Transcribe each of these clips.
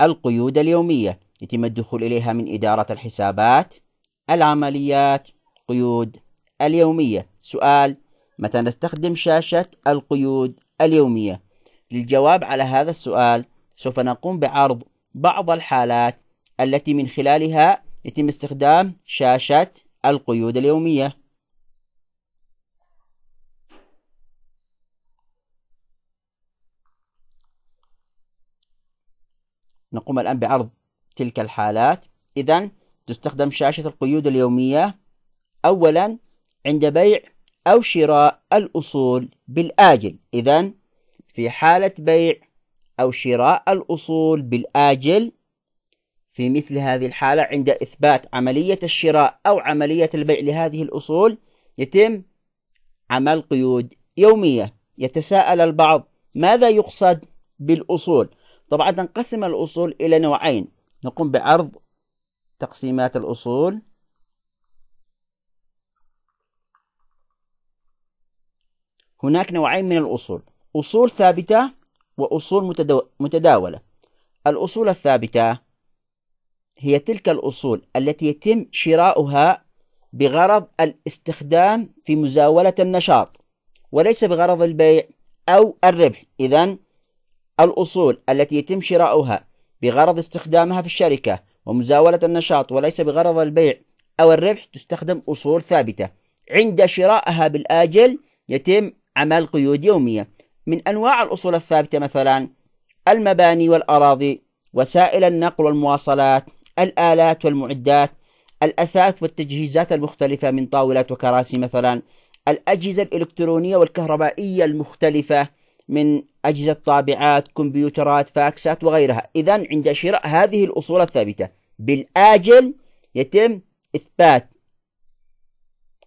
القيود اليومية يتم الدخول إليها من إدارة الحسابات العمليات قيود اليومية سؤال متى نستخدم شاشة القيود اليومية للجواب على هذا السؤال سوف نقوم بعرض بعض الحالات التي من خلالها يتم استخدام شاشة القيود اليومية نقوم الآن بعرض تلك الحالات إذا تستخدم شاشة القيود اليومية أولا عند بيع أو شراء الأصول بالآجل إذا في حالة بيع أو شراء الأصول بالآجل في مثل هذه الحالة عند إثبات عملية الشراء أو عملية البيع لهذه الأصول يتم عمل قيود يومية يتساءل البعض ماذا يقصد بالأصول طبعا تنقسم الأصول إلى نوعين نقوم بعرض تقسيمات الأصول هناك نوعين من الأصول أصول ثابتة وأصول متداولة الأصول الثابتة هي تلك الأصول التي يتم شراؤها بغرض الاستخدام في مزاولة النشاط وليس بغرض البيع أو الربح إذا الأصول التي يتم شراؤها بغرض استخدامها في الشركة ومزاولة النشاط وليس بغرض البيع أو الربح تستخدم أصول ثابتة عند شرائها بالآجل يتم عمل قيود يومية من أنواع الأصول الثابتة مثلا المباني والأراضي وسائل النقل والمواصلات الآلات والمعدات الأثاث والتجهيزات المختلفة من طاولات وكراسي مثلا الأجهزة الإلكترونية والكهربائية المختلفة من أجهزة طابعات كمبيوترات فاكسات وغيرها إذا عند شراء هذه الأصول الثابتة بالآجل يتم إثبات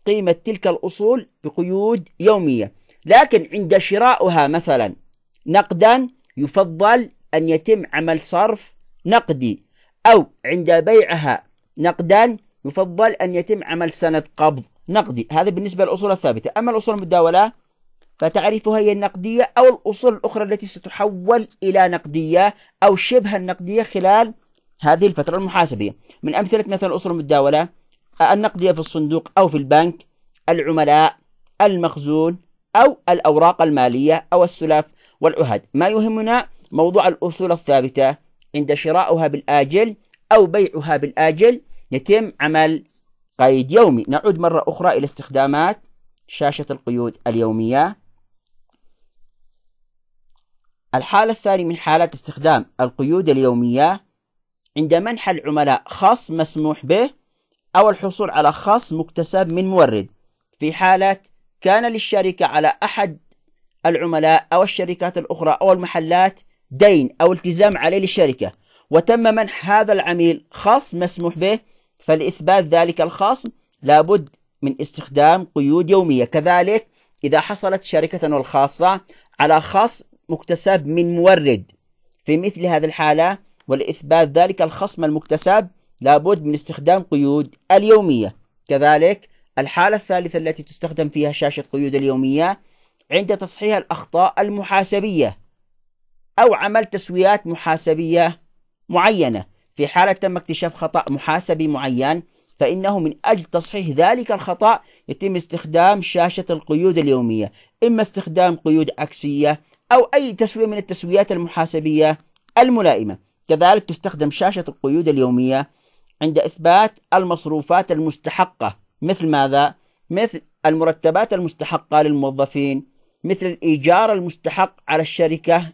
قيمة تلك الأصول بقيود يومية لكن عند شرائها مثلا نقدا يفضل أن يتم عمل صرف نقدي أو عند بيعها نقدا يفضل أن يتم عمل سند قبض نقدي هذا بالنسبة للأصول الثابتة أما الأصول المداولة فتعرف هي النقدية أو الأصول الأخرى التي ستحول إلى نقدية أو شبه النقدية خلال هذه الفترة المحاسبية من أمثلة مثلا الأصول المتداولة النقدية في الصندوق أو في البنك العملاء المخزون أو الأوراق المالية أو السلف والعهد ما يهمنا موضوع الأصول الثابتة عند شراؤها بالآجل أو بيعها بالآجل يتم عمل قيد يومي نعود مرة أخرى إلى استخدامات شاشة القيود اليومية الحالة الثانية من حالات استخدام القيود اليومية عند منح العملاء خاص مسموح به أو الحصول على خاص مكتسب من مورد في حالة كان للشركة على أحد العملاء أو الشركات الأخرى أو المحلات دين أو التزام عليه للشركة وتم منح هذا العميل خاص مسموح به فلإثبات ذلك الخاص لابد من استخدام قيود يومية كذلك إذا حصلت شركة والخاصة على خاص مكتسب من مورد في مثل هذه الحالة ولإثبات ذلك الخصم المكتسب لابد من استخدام قيود اليومية كذلك الحالة الثالثة التي تستخدم فيها شاشة قيود اليومية عند تصحيح الأخطاء المحاسبية أو عمل تسويات محاسبية معينة في حالة تم اكتشاف خطأ محاسبي معين فإنه من أجل تصحيح ذلك الخطأ يتم استخدام شاشة القيود اليومية إما استخدام قيود عكسية أو أي تسوية من التسويات المحاسبية الملائمة كذلك تستخدم شاشة القيود اليومية عند إثبات المصروفات المستحقة مثل ماذا؟ مثل المرتبات المستحقة للموظفين مثل الإيجار المستحق على الشركة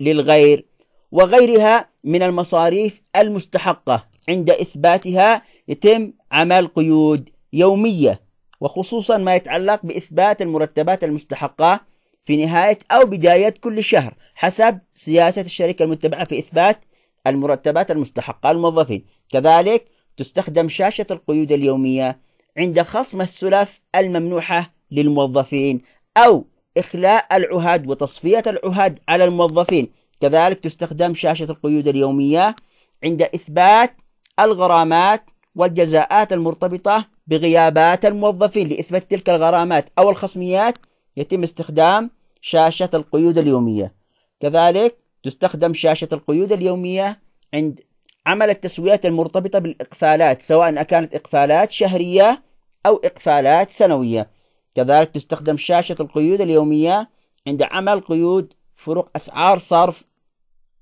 للغير وغيرها من المصاريف المستحقة عند إثباتها يتم عمل قيود يومية وخصوصا ما يتعلق بإثبات المرتبات المستحقة في نهاية أو بداية كل شهر حسب سياسة الشركة المتبعة في إثبات المرتبات المستحقة للموظفين كذلك تستخدم شاشة القيود اليومية عند خصم السلف الممنوحة للموظفين أو إخلاء العهد وتصفية العهد على الموظفين كذلك تستخدم شاشة القيود اليومية عند إثبات الغرامات والجزاءات المرتبطة بغيابات الموظفين لإثبات تلك الغرامات أو الخصميات يتم استخدام شاشة القيود اليومية كذلك تستخدم شاشة القيود اليومية عند عمل التسويات المرتبطة بالإقفالات سواء كانت إقفالات شهرية أو إقفالات سنوية كذلك تستخدم شاشة القيود اليومية عند عمل قيود فروق أسعار صرف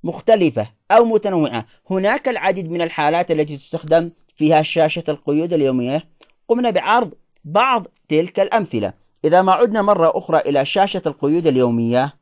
مختلفة أو متنوعة هناك العديد من الحالات التي تستخدم فيها شاشة القيود اليومية قمنا بعرض بعض تلك الأمثلة إذا ما عدنا مرة أخرى إلى شاشة القيود اليومية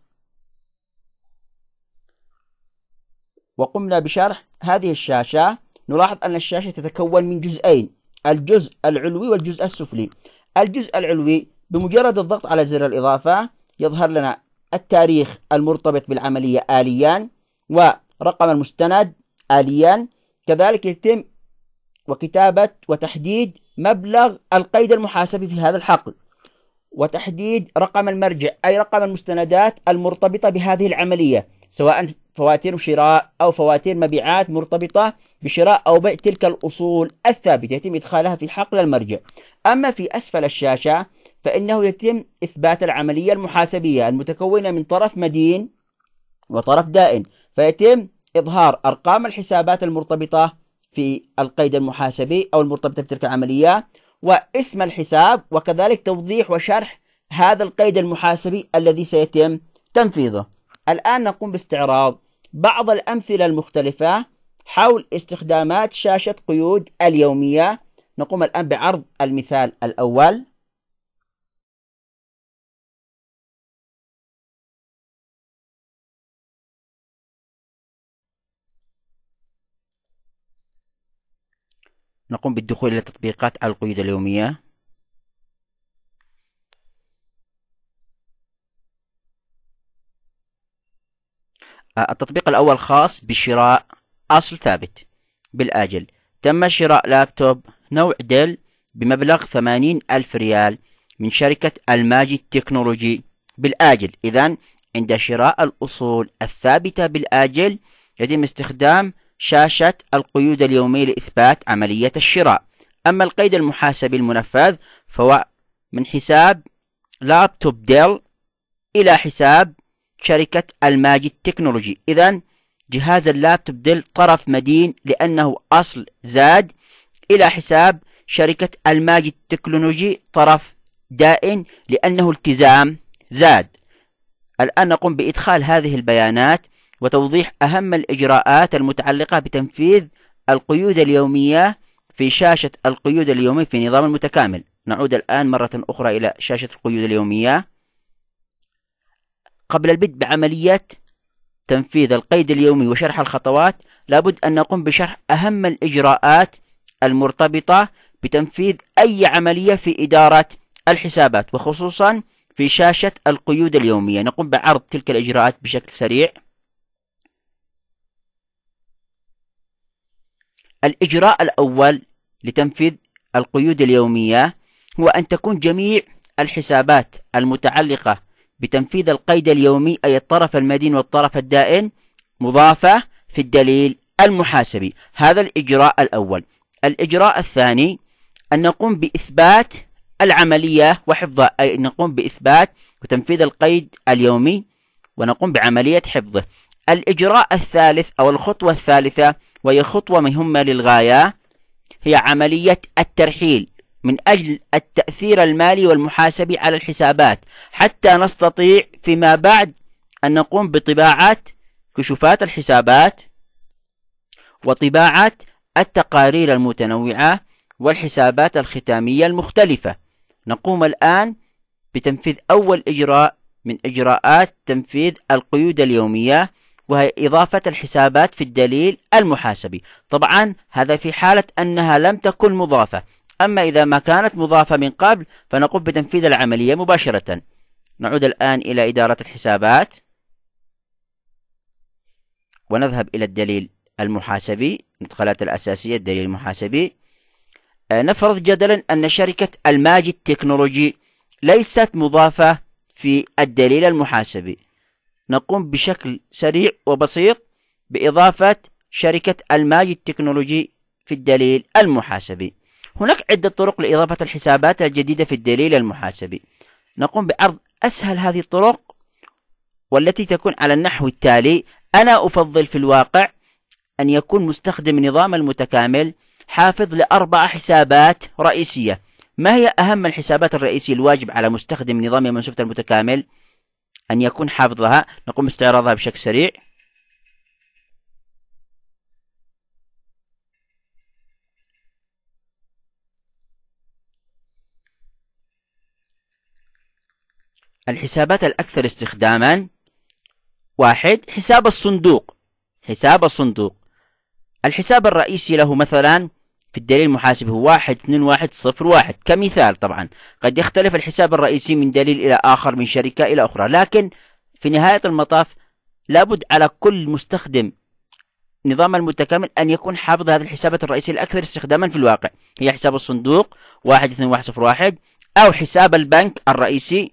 وقمنا بشرح هذه الشاشة نلاحظ أن الشاشة تتكون من جزئين الجزء العلوي والجزء السفلي الجزء العلوي بمجرد الضغط على زر الإضافة يظهر لنا التاريخ المرتبط بالعملية آليا ورقم المستند آليا كذلك يتم وكتابة وتحديد مبلغ القيد المحاسبي في هذا الحقل وتحديد رقم المرجع أي رقم المستندات المرتبطة بهذه العملية سواء فواتير شراء أو فواتير مبيعات مرتبطة بشراء أو بيع تلك الأصول الثابتة يتم إدخالها في حقل المرجع أما في أسفل الشاشة فإنه يتم إثبات العملية المحاسبية المتكونة من طرف مدين وطرف دائن فيتم إظهار أرقام الحسابات المرتبطة في القيد المحاسبي أو المرتبطة بتلك العملية واسم الحساب وكذلك توضيح وشرح هذا القيد المحاسبي الذي سيتم تنفيذه الآن نقوم باستعراض بعض الأمثلة المختلفة حول استخدامات شاشة قيود اليومية نقوم الآن بعرض المثال الأول نقوم بالدخول إلى تطبيقات القيود اليومية آه، التطبيق الأول خاص بشراء أصل ثابت بالآجل تم شراء لابتوب نوع ديل بمبلغ ثمانين ألف ريال من شركة الماجد تكنولوجي بالآجل إذا عند شراء الأصول الثابتة بالآجل يتم استخدام شاشة القيود اليومي لإثبات عملية الشراء أما القيد المحاسبي المنفذ فهو من حساب لابتوب ديل إلى حساب شركة الماجد تكنولوجي إذا جهاز اللابتوب ديل طرف مدين لأنه أصل زاد إلى حساب شركة الماجد تكنولوجي طرف دائن لأنه التزام زاد الآن نقوم بإدخال هذه البيانات وتوضيح أهم الإجراءات المتعلقة بتنفيذ القيود اليومية في شاشة القيود اليومية في نظام المتكامل نعود الآن مرة أخرى إلى شاشة القيود اليومية قبل البدء بعملية تنفيذ القيد اليومي وشرح الخطوات لابد أن نقوم بشرح أهم الإجراءات المرتبطة بتنفيذ أي عملية في إدارة الحسابات وخصوصا في شاشة القيود اليومية نقوم بعرض تلك الإجراءات بشكل سريع الإجراء الأول لتنفيذ القيود اليومية هو أن تكون جميع الحسابات المتعلقة بتنفيذ القيد اليومي أي الطرف المدين والطرف الدائن مضافة في الدليل المحاسبي هذا الإجراء الأول الإجراء الثاني أن نقوم بإثبات العملية وحفظها أي نقوم بإثبات وتنفيذ القيد اليومي ونقوم بعملية حفظه الإجراء الثالث أو الخطوة الثالثة وهي خطوة مهمة للغاية هي عملية الترحيل من أجل التأثير المالي والمحاسبي على الحسابات حتى نستطيع فيما بعد أن نقوم بطباعة كشوفات الحسابات وطباعة التقارير المتنوعة والحسابات الختامية المختلفة نقوم الآن بتنفيذ أول إجراء من إجراءات تنفيذ القيود اليومية وهي إضافة الحسابات في الدليل المحاسبي طبعا هذا في حالة أنها لم تكن مضافة أما إذا ما كانت مضافة من قبل فنقوم بتنفيذ العملية مباشرة نعود الآن إلى إدارة الحسابات ونذهب إلى الدليل المحاسبي المدخلات الأساسية الدليل المحاسبي آه، نفرض جدلا أن شركة الماجد تكنولوجي ليست مضافة في الدليل المحاسبي نقوم بشكل سريع وبسيط بإضافة شركة الماجد التكنولوجي في الدليل المحاسبي هناك عدة طرق لإضافة الحسابات الجديدة في الدليل المحاسبي نقوم بعرض أسهل هذه الطرق والتي تكون على النحو التالي أنا أفضل في الواقع أن يكون مستخدم نظام المتكامل حافظ لأربع حسابات رئيسية ما هي أهم الحسابات الرئيسية الواجب على مستخدم نظام منسوبة المتكامل؟ أن يكون حافظها نقوم باستعراضها بشكل سريع الحسابات الأكثر استخداما واحد حساب الصندوق حساب الصندوق الحساب الرئيسي له مثلا في الدليل المحاسب هو واحد اثنين واحد صفر واحد كمثال طبعا قد يختلف الحساب الرئيسي من دليل إلى آخر من شركة إلى أخرى لكن في نهاية المطاف لابد على كل مستخدم نظام المتكامل أن يكون حافظ هذه الحسابات الرئيسية الأكثر استخداما في الواقع هي حساب الصندوق واحد اثنين واحد صفر واحد أو حساب البنك الرئيسي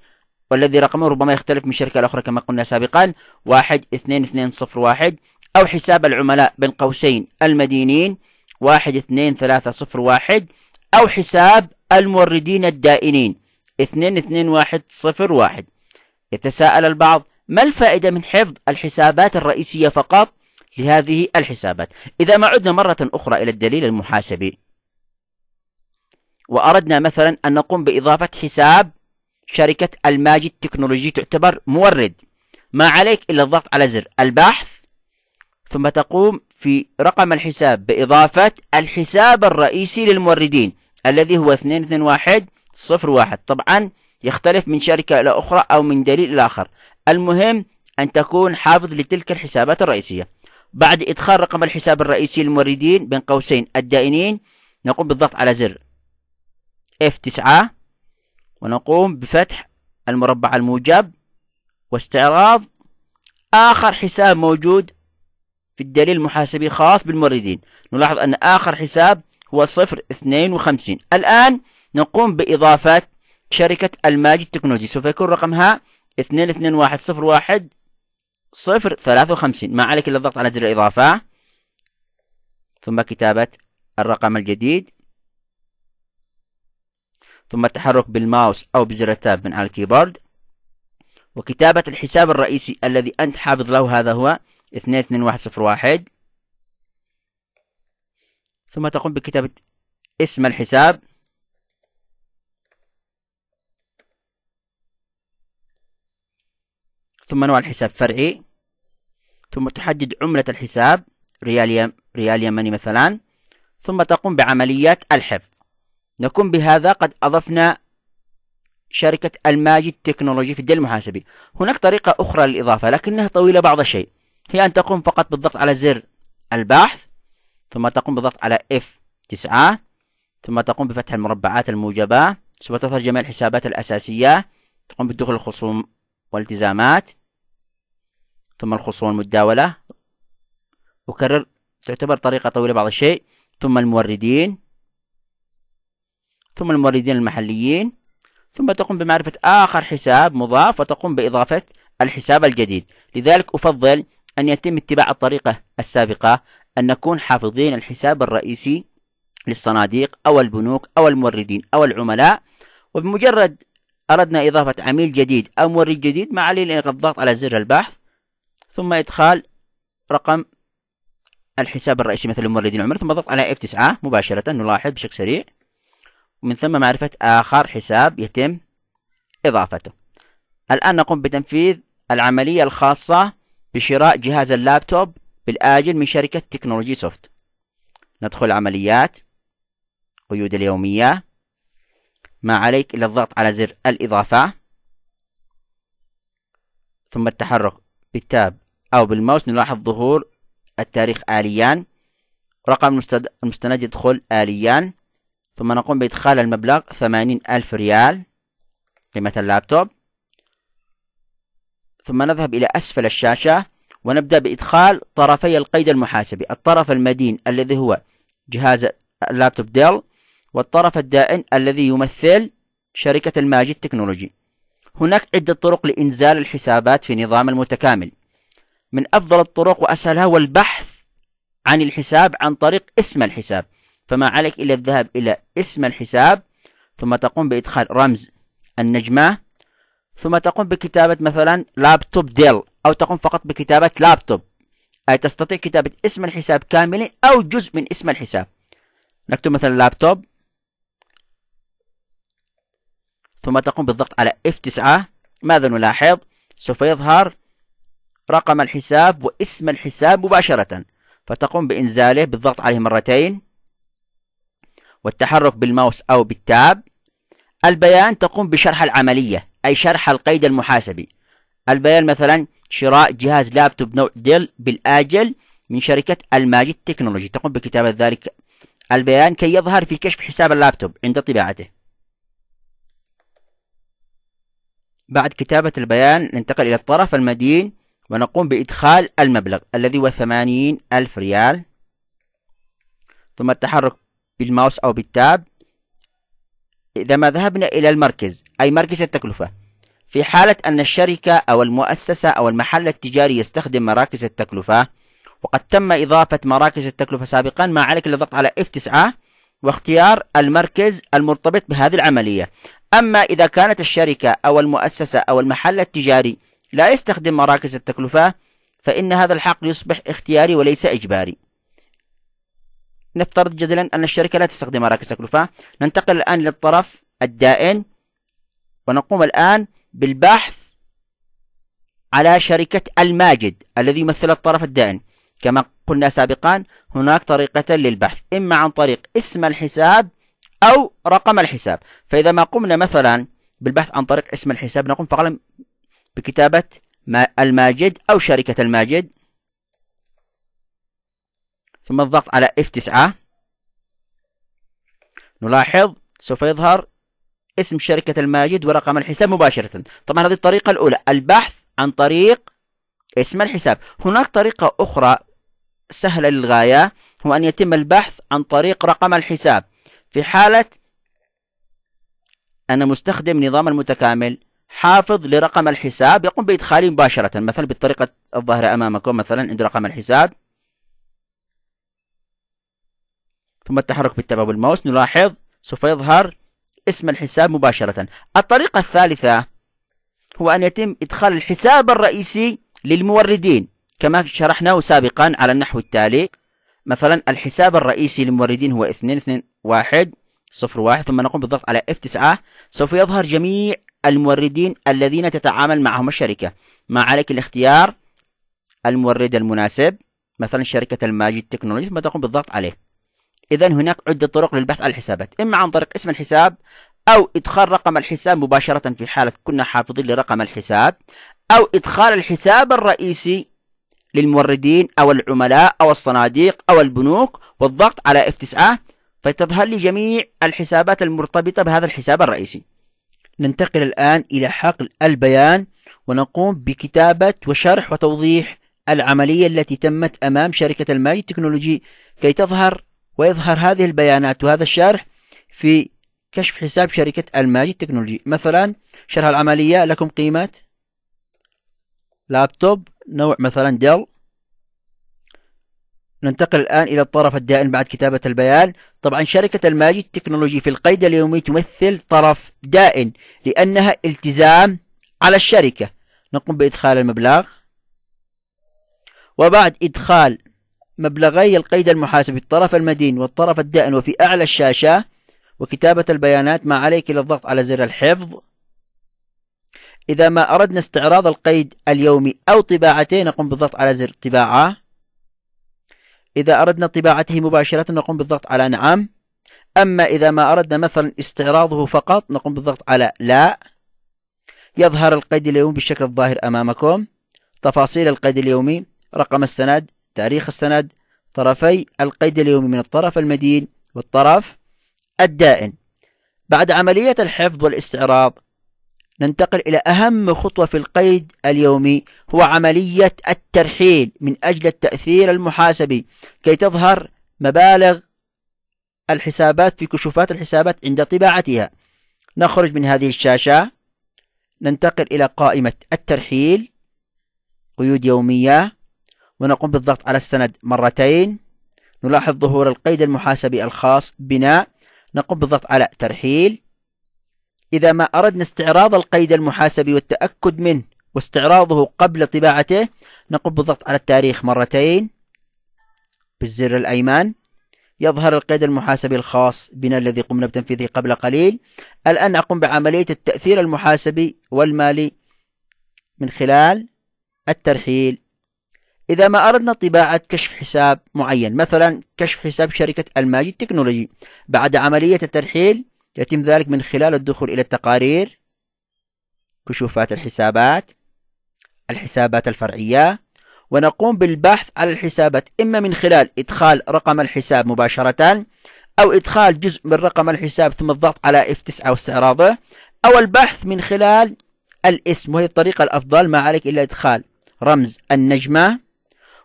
والذي رقمه ربما يختلف من شركة لأخرى كما قلنا سابقا واحد اثنين اثنين صفر واحد أو حساب العملاء بين قوسين المدينين واحد اثنين ثلاثة صفر واحد أو حساب الموردين الدائنين اثنين اثنين واحد صفر واحد يتساءل البعض ما الفائدة من حفظ الحسابات الرئيسية فقط لهذه الحسابات إذا ما عدنا مرة أخرى إلى الدليل المحاسبي وأردنا مثلا أن نقوم بإضافة حساب شركة الماجد تكنولوجي تعتبر مورد ما عليك إلا الضغط على زر البحث ثم تقوم في رقم الحساب بإضافة الحساب الرئيسي للموردين الذي هو 22101 طبعا يختلف من شركة إلى أخرى أو من دليل إلى آخر المهم أن تكون حافظ لتلك الحسابات الرئيسية بعد إدخال رقم الحساب الرئيسي للموردين بين قوسين الدائنين نقوم بالضغط على زر F9 ونقوم بفتح المربع الموجب واستعراض آخر حساب موجود في الدليل المحاسبي خاص بالموردين نلاحظ أن آخر حساب هو صفر اثنين وخمسين الآن نقوم بإضافة شركة الماجد تكنولوجي سوف يكون رقمها اثنين اثنين واحد صفر واحد صفر ثلاثة وخمسين ما عليك إلا الضغط على زر الإضافة ثم كتابة الرقم الجديد ثم التحرك بالماوس أو بزر التاب من على الكيبورد وكتابة الحساب الرئيسي الذي أنت حافظ له هذا هو اثنين اثنين واحد صفر واحد ثم تقوم بكتابة اسم الحساب ثم نوع الحساب فرعي ثم تحدد عملة الحساب ريال يم ريال يمني مثلا ثم تقوم بعمليات الحفظ نكون بهذا قد أضفنا شركة الماجد تكنولوجي في الدل المحاسبي هناك طريقة أخرى للإضافة لكنها طويلة بعض الشيء هي أن تقوم فقط بالضغط على زر البحث ثم تقوم بالضغط على F9 ثم تقوم بفتح المربعات الموجبة سوف تظهر جميع الحسابات الأساسية تقوم بدخول الخصوم والتزامات ثم الخصوم المداولة وكرر تعتبر طريقة طويلة بعض الشيء ثم الموردين ثم الموردين المحليين ثم تقوم بمعرفة آخر حساب مضاف وتقوم بإضافة الحساب الجديد لذلك أفضل أن يتم اتباع الطريقة السابقة أن نكون حافظين الحساب الرئيسي للصناديق أو البنوك أو الموردين أو العملاء وبمجرد أردنا إضافة عميل جديد أو مورد جديد ما علينا إلا الضغط على زر البحث ثم إدخال رقم الحساب الرئيسي مثل الموردين العملاء ثم الضغط على F9 مباشرة نلاحظ بشكل سريع ومن ثم معرفة آخر حساب يتم إضافته الآن نقوم بتنفيذ العملية الخاصة بشراء جهاز اللابتوب بالآجل من شركة تكنولوجي سوفت ندخل عمليات قيود اليومية ما عليك إلا الضغط على زر الإضافة ثم التحرك بالتاب أو بالماوس نلاحظ ظهور التاريخ آليا رقم المستند يدخل آليا ثم نقوم بإدخال المبلغ ثمانين ألف ريال قيمة اللابتوب ثم نذهب إلى أسفل الشاشة ونبدأ بإدخال طرفي القيد المحاسبي الطرف المدين الذي هو جهاز اللابتوب ديل والطرف الدائن الذي يمثل شركة الماجد تكنولوجي هناك عدة طرق لإنزال الحسابات في نظام المتكامل من أفضل الطرق وأسهلها هو البحث عن الحساب عن طريق اسم الحساب فما عليك إلا الذهاب إلى اسم الحساب ثم تقوم بإدخال رمز النجمة ثم تقوم بكتابة مثلا لابتوب ديل أو تقوم فقط بكتابة لابتوب أي تستطيع كتابة اسم الحساب كاملا أو جزء من اسم الحساب نكتب مثلا لابتوب ثم تقوم بالضغط على F9 ماذا نلاحظ سوف يظهر رقم الحساب واسم الحساب مباشرة فتقوم بإنزاله بالضغط عليه مرتين والتحرك بالماوس أو بالتاب البيان تقوم بشرح العملية أي شرح القيد المحاسبي البيان مثلا شراء جهاز لابتوب نوع ديل بالآجل من شركة الماجد تكنولوجي تقوم بكتابة ذلك البيان كي يظهر في كشف حساب اللابتوب عند طباعته بعد كتابة البيان ننتقل إلى الطرف المدين ونقوم بإدخال المبلغ الذي هو ثمانين ألف ريال ثم التحرك بالماوس أو بالتاب إذا ما ذهبنا إلى المركز أي مركز التكلفة في حالة أن الشركة أو المؤسسة أو المحل التجاري يستخدم مراكز التكلفة وقد تم إضافة مراكز التكلفة سابقا ما عليك إلا الضغط على F9 واختيار المركز المرتبط بهذه العملية أما إذا كانت الشركة أو المؤسسة أو المحل التجاري لا يستخدم مراكز التكلفة فإن هذا الحق يصبح اختياري وليس إجباري نفترض جدلا أن الشركة لا تستخدم مراكز تكلفة ننتقل الآن للطرف الدائن ونقوم الآن بالبحث على شركة الماجد الذي يمثل الطرف الدائن كما قلنا سابقا هناك طريقتان للبحث إما عن طريق اسم الحساب أو رقم الحساب فإذا ما قمنا مثلا بالبحث عن طريق اسم الحساب نقوم فقط بكتابة الماجد أو شركة الماجد ثم الضغط على F9 نلاحظ سوف يظهر اسم شركة الماجد ورقم الحساب مباشرة طبعا هذه الطريقة الأولى البحث عن طريق اسم الحساب هناك طريقة أخرى سهلة للغاية هو أن يتم البحث عن طريق رقم الحساب في حالة أن مستخدم نظام المتكامل حافظ لرقم الحساب يقوم بإدخاله مباشرة مثلا بالطريقة الظاهرة أمامكم مثلا عند رقم الحساب ثم التحرك بالتبع بالماوس نلاحظ سوف يظهر اسم الحساب مباشرة الطريقة الثالثة هو أن يتم إدخال الحساب الرئيسي للموردين كما شرحناه سابقا على النحو التالي مثلا الحساب الرئيسي للموردين هو 2201 ثم نقوم بالضغط على F9 سوف يظهر جميع الموردين الذين تتعامل معهم الشركة ما عليك الاختيار المورد المناسب مثلا شركة الماجد تكنولوجي ثم تقوم بالضغط عليه إذا هناك عدة طرق للبحث عن الحسابات إما عن طريق اسم الحساب أو إدخال رقم الحساب مباشرة في حالة كنا حافظين لرقم الحساب أو إدخال الحساب الرئيسي للموردين أو العملاء أو الصناديق أو البنوك والضغط على F9 فتظهر لي جميع الحسابات المرتبطة بهذا الحساب الرئيسي ننتقل الآن إلى حقل البيان ونقوم بكتابة وشرح وتوضيح العملية التي تمت أمام شركة الماي التكنولوجي كي تظهر ويظهر هذه البيانات وهذا الشرح في كشف حساب شركة الماجد تكنولوجي مثلا شرح العملية لكم قيمة لابتوب نوع مثلا ديل ننتقل الآن إلى الطرف الدائن بعد كتابة البيان طبعا شركة الماجد تكنولوجي في القيد اليومي تمثل طرف دائن لأنها التزام على الشركة نقوم بإدخال المبلغ وبعد إدخال مبلغي القيد المحاسب الطرف المدين والطرف الدائن وفي أعلى الشاشة وكتابة البيانات ما عليك إلى الضغط على زر الحفظ إذا ما أردنا استعراض القيد اليومي أو طباعته نقوم بالضغط على زر طباعة إذا أردنا طباعته مباشرة نقوم بالضغط على نعم أما إذا ما أردنا مثلا استعراضه فقط نقوم بالضغط على لا يظهر القيد اليومي بالشكل الظاهر أمامكم تفاصيل القيد اليومي رقم السند تاريخ السند طرفي القيد اليومي من الطرف المدين والطرف الدائن بعد عملية الحفظ والاستعراض ننتقل إلى أهم خطوة في القيد اليومي هو عملية الترحيل من أجل التأثير المحاسبي كي تظهر مبالغ الحسابات في كشوفات الحسابات عند طباعتها نخرج من هذه الشاشة ننتقل إلى قائمة الترحيل قيود يومية ونقوم بالضغط على السند مرتين نلاحظ ظهور القيد المحاسبي الخاص بنا نقوم بالضغط على ترحيل إذا ما أردنا استعراض القيد المحاسبي والتأكد منه واستعراضه قبل طباعته نقوم بالضغط على التاريخ مرتين بالزر الأيمن يظهر القيد المحاسبي الخاص بنا الذي قمنا بتنفيذه قبل قليل الآن أقوم بعملية التأثير المحاسبي والمالي من خلال الترحيل إذا ما أردنا طباعة كشف حساب معين مثلا كشف حساب شركة الماجد تكنولوجي بعد عملية الترحيل يتم ذلك من خلال الدخول إلى التقارير كشوفات الحسابات الحسابات الفرعية ونقوم بالبحث على الحسابات إما من خلال إدخال رقم الحساب مباشرة أو إدخال جزء من رقم الحساب ثم الضغط على F9 واستعراضه أو البحث من خلال الاسم وهي الطريقة الأفضل ما عليك إلا إدخال رمز النجمة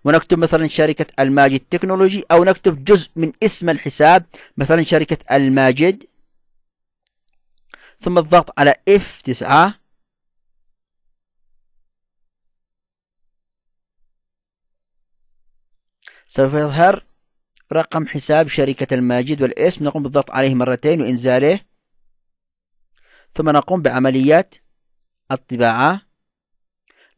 ونكتب مثلا شركة الماجد تكنولوجي أو نكتب جزء من اسم الحساب مثلا شركة الماجد ثم الضغط على F9 سوف يظهر رقم حساب شركة الماجد والاسم نقوم بالضغط عليه مرتين وإنزاله ثم نقوم بعمليات الطباعة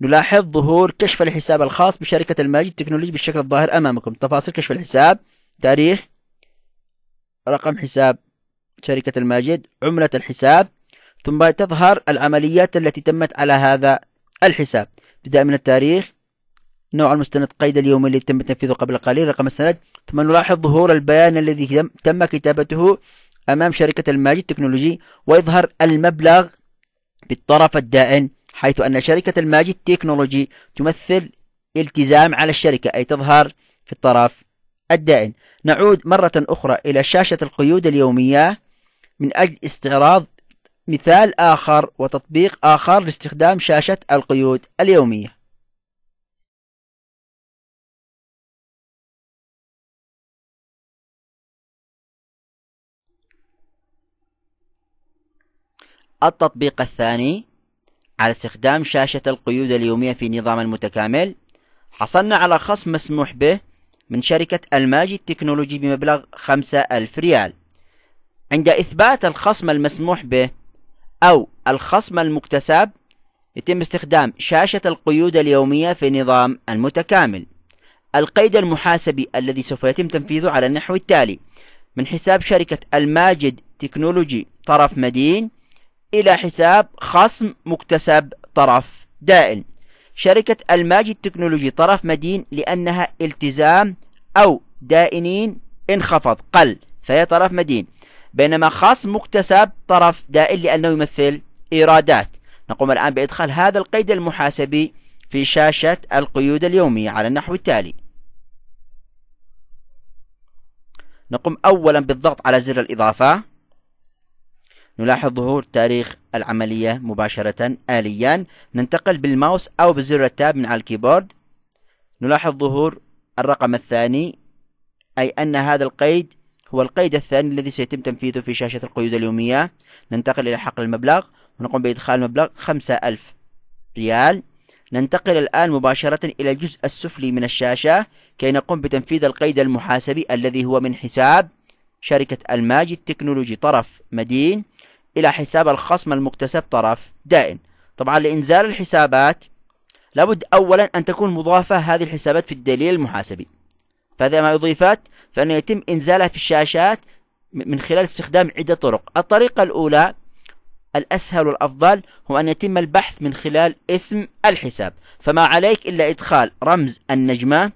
نلاحظ ظهور كشف الحساب الخاص بشركة الماجد تكنولوجي بالشكل الظاهر أمامكم تفاصيل كشف الحساب تاريخ رقم حساب شركة الماجد عملة الحساب ثم تظهر العمليات التي تمت على هذا الحساب ابتداء من التاريخ نوع المستند قيد اليوم الذي تم تنفيذه قبل قليل رقم السند ثم نلاحظ ظهور البيان الذي تم كتابته أمام شركة الماجد تكنولوجي ويظهر المبلغ بالطرف الدائن حيث أن شركة الماجد تكنولوجي تمثل التزام على الشركة أي تظهر في الطرف الدائن نعود مرة أخرى إلى شاشة القيود اليومية من أجل استعراض مثال آخر وتطبيق آخر لاستخدام شاشة القيود اليومية التطبيق الثاني على استخدام شاشة القيود اليومية في نظام المتكامل حصلنا على خصم مسموح به من شركة الماجي التكنولوجي بمبلغ 5000 ريال عند إثبات الخصم المسموح به أو الخصم المكتسب يتم استخدام شاشة القيود اليومية في نظام المتكامل القيد المحاسبي الذي سوف يتم تنفيذه على النحو التالي من حساب شركة الماجد تكنولوجي طرف مدين إلى حساب خصم مكتسب طرف دائن شركة الماجد تكنولوجي طرف مدين لأنها التزام أو دائنين انخفض قل فهي طرف مدين بينما خصم مكتسب طرف دائن لأنه يمثل إيرادات نقوم الآن بإدخال هذا القيد المحاسبي في شاشة القيود اليومية على النحو التالي نقوم أولا بالضغط على زر الإضافة نلاحظ ظهور تاريخ العملية مباشرة آليا ننتقل بالماوس أو بزر التاب من على الكيبورد نلاحظ ظهور الرقم الثاني أي أن هذا القيد هو القيد الثاني الذي سيتم تنفيذه في شاشة القيود اليومية ننتقل إلى حقل المبلغ ونقوم بإدخال مبلغ خمسة ألف ريال ننتقل الآن مباشرة إلى الجزء السفلي من الشاشة كي نقوم بتنفيذ القيد المحاسبي الذي هو من حساب شركة الماجد تكنولوجي طرف مدين إلى حساب الخصم المكتسب طرف دائن طبعا لإنزال الحسابات لابد أولا أن تكون مضافة هذه الحسابات في الدليل المحاسبي فهذا ما أضيفت فإنه يتم إنزالها في الشاشات من خلال استخدام عدة طرق الطريقة الأولى الأسهل والأفضل هو أن يتم البحث من خلال اسم الحساب فما عليك إلا إدخال رمز النجمة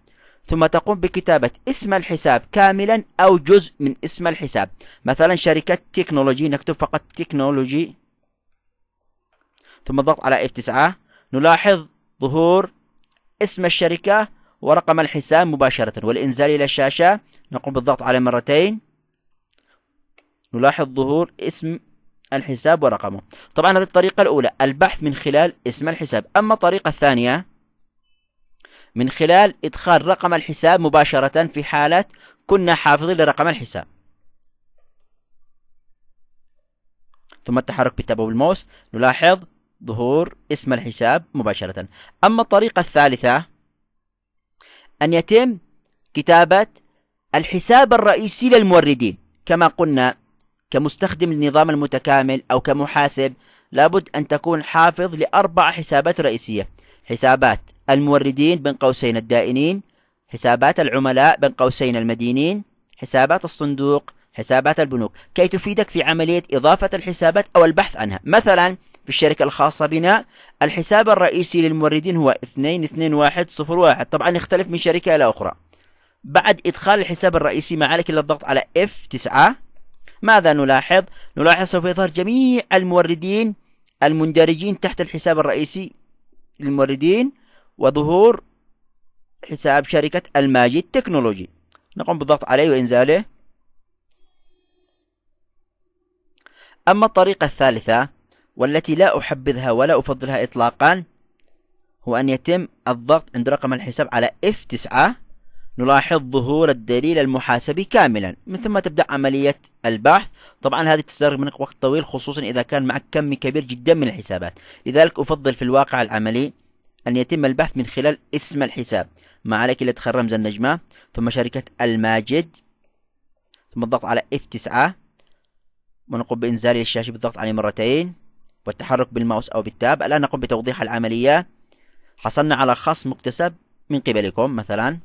ثم تقوم بكتابة اسم الحساب كاملا أو جزء من اسم الحساب مثلا شركة تكنولوجي نكتب فقط تكنولوجي ثم الضغط على F9 نلاحظ ظهور اسم الشركة ورقم الحساب مباشرة والإنزال إلى الشاشة نقوم بالضغط على مرتين نلاحظ ظهور اسم الحساب ورقمه طبعا هذه الطريقة الأولى البحث من خلال اسم الحساب أما الطريقة الثانية من خلال إدخال رقم الحساب مباشرة في حالة كنا حافظين لرقم الحساب ثم التحرك بالتاب الموس نلاحظ ظهور اسم الحساب مباشرة أما الطريقة الثالثة أن يتم كتابة الحساب الرئيسي للموردين كما قلنا كمستخدم للنظام المتكامل أو كمحاسب لابد أن تكون حافظ لأربع حسابات رئيسية حسابات الموردين بين قوسين الدائنين حسابات العملاء بين قوسين المدينين حسابات الصندوق حسابات البنوك كي تفيدك في عملية إضافة الحسابات أو البحث عنها مثلا في الشركة الخاصة بنا الحساب الرئيسي للموردين هو 22101 طبعا يختلف من شركة إلى أخرى بعد إدخال الحساب الرئيسي ما عليك إلا الضغط على F9 ماذا نلاحظ؟ نلاحظ سوف يظهر جميع الموردين المندرجين تحت الحساب الرئيسي للموردين وظهور حساب شركة الماجد تكنولوجي نقوم بالضغط عليه وإنزاله أما الطريقة الثالثة والتي لا أحبذها ولا أفضلها إطلاقا هو أن يتم الضغط عند رقم الحساب على F9 نلاحظ ظهور الدليل المحاسبي كاملا من ثم تبدأ عملية البحث طبعا هذه تستغرق منك وقت طويل خصوصا إذا كان معك كم كبير جدا من الحسابات لذلك أفضل في الواقع العملي أن يتم البحث من خلال اسم الحساب ما عليك إلا إدخال رمز النجمة ثم شركة الماجد ثم الضغط على F9 ونقوم بإنزال الشاشة بالضغط عليه مرتين والتحرك بالماوس أو بالتاب الآن نقوم بتوضيح العملية حصلنا على خصم مكتسب من قبلكم مثلا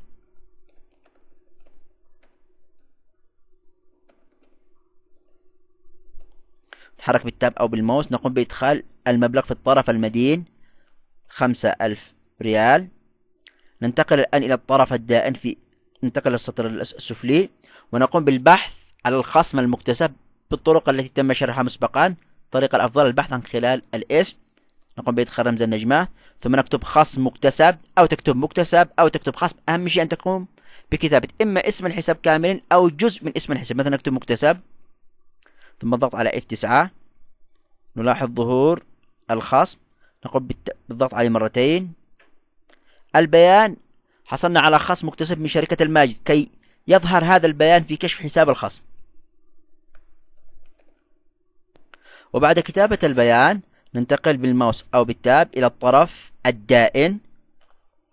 نتحرك بالتاب أو بالماوس نقوم بإدخال المبلغ في الطرف المدين خمسة ألف ريال ننتقل الآن إلى الطرف الدائن في ننتقل للسطر السفلي ونقوم بالبحث على الخصم المكتسب بالطرق التي تم شرحها مسبقا الطريقة الأفضل البحث عن خلال الاسم نقوم بإدخال رمز النجمة ثم نكتب خصم مكتسب أو تكتب مكتسب أو تكتب خصم أهم شيء أن تقوم بكتابة إما اسم الحساب كامل أو جزء من اسم الحساب مثلا نكتب مكتسب ثم الضغط على F9 نلاحظ ظهور الخصم نقوم بالضغط عليه مرتين البيان حصلنا على خصم مكتسب من شركة الماجد كي يظهر هذا البيان في كشف حساب الخصم وبعد كتابة البيان ننتقل بالماوس أو بالتاب إلى الطرف الدائن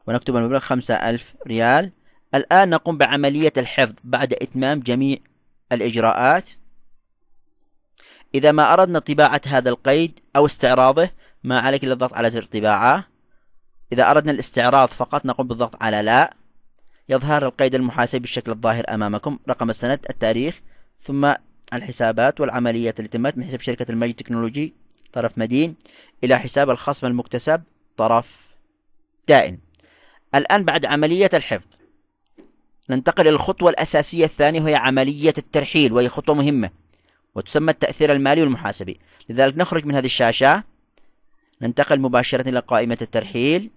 ونكتب المبلغ خمسة ألف ريال الآن نقوم بعملية الحفظ بعد إتمام جميع الإجراءات إذا ما أردنا طباعة هذا القيد أو استعراضه ما عليك إلا الضغط على زر الطباعه إذا أردنا الاستعراض فقط نقوم بالضغط على لا يظهر القيد المحاسبي بالشكل الظاهر أمامكم رقم السند التاريخ ثم الحسابات والعمليات التي تمت من حساب شركة المجد تكنولوجي طرف مدين إلى حساب الخصم المكتسب طرف دائن الآن بعد عملية الحفظ ننتقل إلى الخطوة الأساسية الثانية وهي عملية الترحيل وهي خطوة مهمة وتسمى التأثير المالي والمحاسبي لذلك نخرج من هذه الشاشة ننتقل مباشرة إلى قائمة الترحيل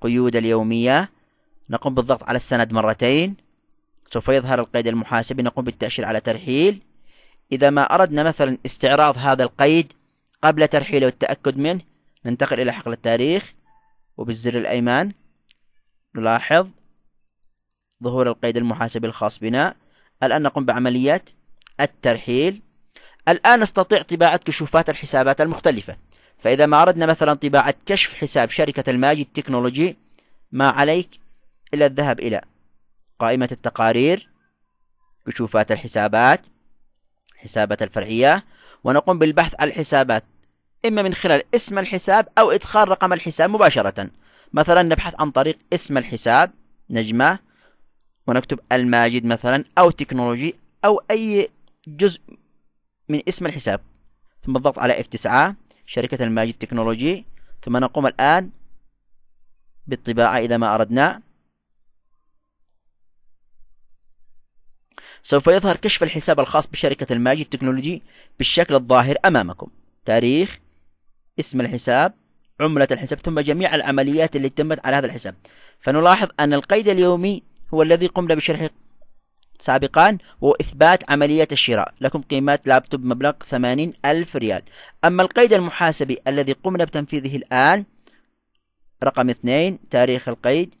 قيود اليومية نقوم بالضغط على السند مرتين سوف يظهر القيد المحاسبي نقوم بالتأشير على ترحيل إذا ما أردنا مثلا استعراض هذا القيد قبل ترحيله والتأكد منه ننتقل إلى حقل التاريخ وبالزر الأيمن نلاحظ ظهور القيد المحاسبي الخاص بنا الآن نقوم بعملية الترحيل الآن نستطيع طباعة كشوفات الحسابات المختلفة فإذا ما أردنا مثلا طباعة كشف حساب شركة الماجد تكنولوجي ما عليك إلا الذهاب إلى قائمة التقارير كشوفات الحسابات حسابات الفرعية ونقوم بالبحث عن الحسابات إما من خلال اسم الحساب أو إدخال رقم الحساب مباشرة مثلا نبحث عن طريق اسم الحساب نجمة ونكتب الماجد مثلا أو تكنولوجي أو أي جزء من اسم الحساب ثم الضغط على F9 شركة الماجد تكنولوجي ثم نقوم الآن بالطباعة إذا ما أردنا سوف يظهر كشف الحساب الخاص بشركة الماجد تكنولوجي بالشكل الظاهر أمامكم تاريخ اسم الحساب عملة الحساب ثم جميع العمليات التي تمت على هذا الحساب فنلاحظ أن القيد اليومي هو الذي قمنا بشرحه سابقا وإثبات إثبات عملية الشراء لكم قيمة لابتوب مبلغ 80 ألف ريال أما القيد المحاسبي الذي قمنا بتنفيذه الآن رقم اثنين تاريخ القيد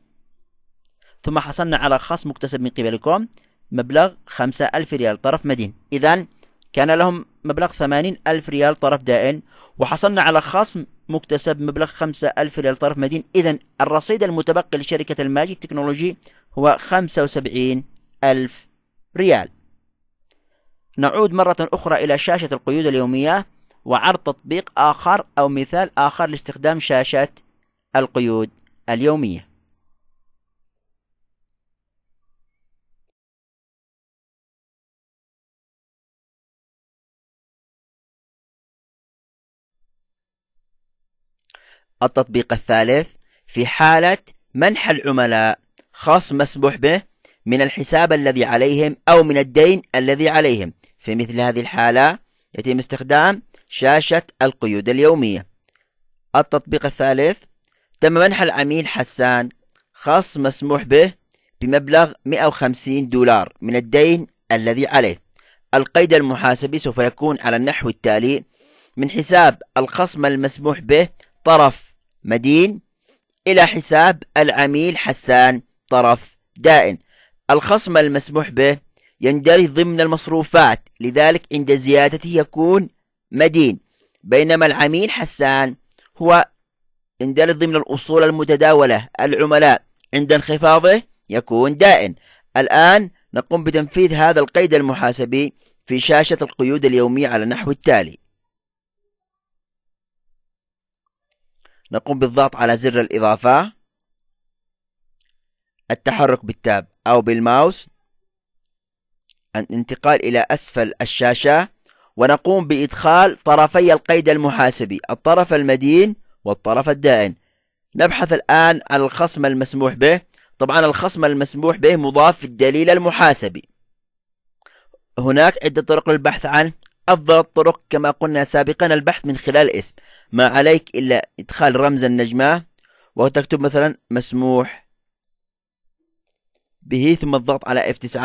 ثم حصلنا على خصم مكتسب من قبلكم مبلغ خمسة ألف ريال طرف مدين إذا كان لهم مبلغ ثمانين ألف ريال طرف دائن وحصلنا على خصم مكتسب مبلغ خمسة ألف ريال طرف مدين إذا الرصيد المتبقي لشركة الماجيك تكنولوجي هو خمسة وسبعين ألف ريال نعود مرة أخرى إلى شاشة القيود اليومية وعرض تطبيق آخر أو مثال آخر لاستخدام شاشة القيود اليومية التطبيق الثالث في حالة منح العملاء خاص مسموح به من الحساب الذي عليهم أو من الدين الذي عليهم في مثل هذه الحالة يتم استخدام شاشة القيود اليومية التطبيق الثالث تم منح العميل حسان خاص مسموح به بمبلغ 150 دولار من الدين الذي عليه القيد المحاسبي سوف يكون على النحو التالي من حساب الخصم المسموح به طرف مدين إلى حساب العميل حسان طرف دائن الخصم المسموح به يندرج ضمن المصروفات لذلك عند زيادته يكون مدين بينما العميل حسان هو يندرج ضمن الأصول المتداولة العملاء عند انخفاضه يكون دائن الآن نقوم بتنفيذ هذا القيد المحاسبي في شاشة القيود اليومية على النحو التالي نقوم بالضغط على زر الإضافة التحرك بالتاب أو بالماوس الانتقال إلى أسفل الشاشة ونقوم بإدخال طرفي القيد المحاسبي الطرف المدين والطرف الدائن نبحث الآن عن الخصم المسموح به طبعا الخصم المسموح به مضاف في الدليل المحاسبي هناك عدة طرق للبحث عنه أفضل الطرق كما قلنا سابقا البحث من خلال الاسم ما عليك إلا إدخال رمز النجمة وتكتب مثلا مسموح به ثم الضغط على F9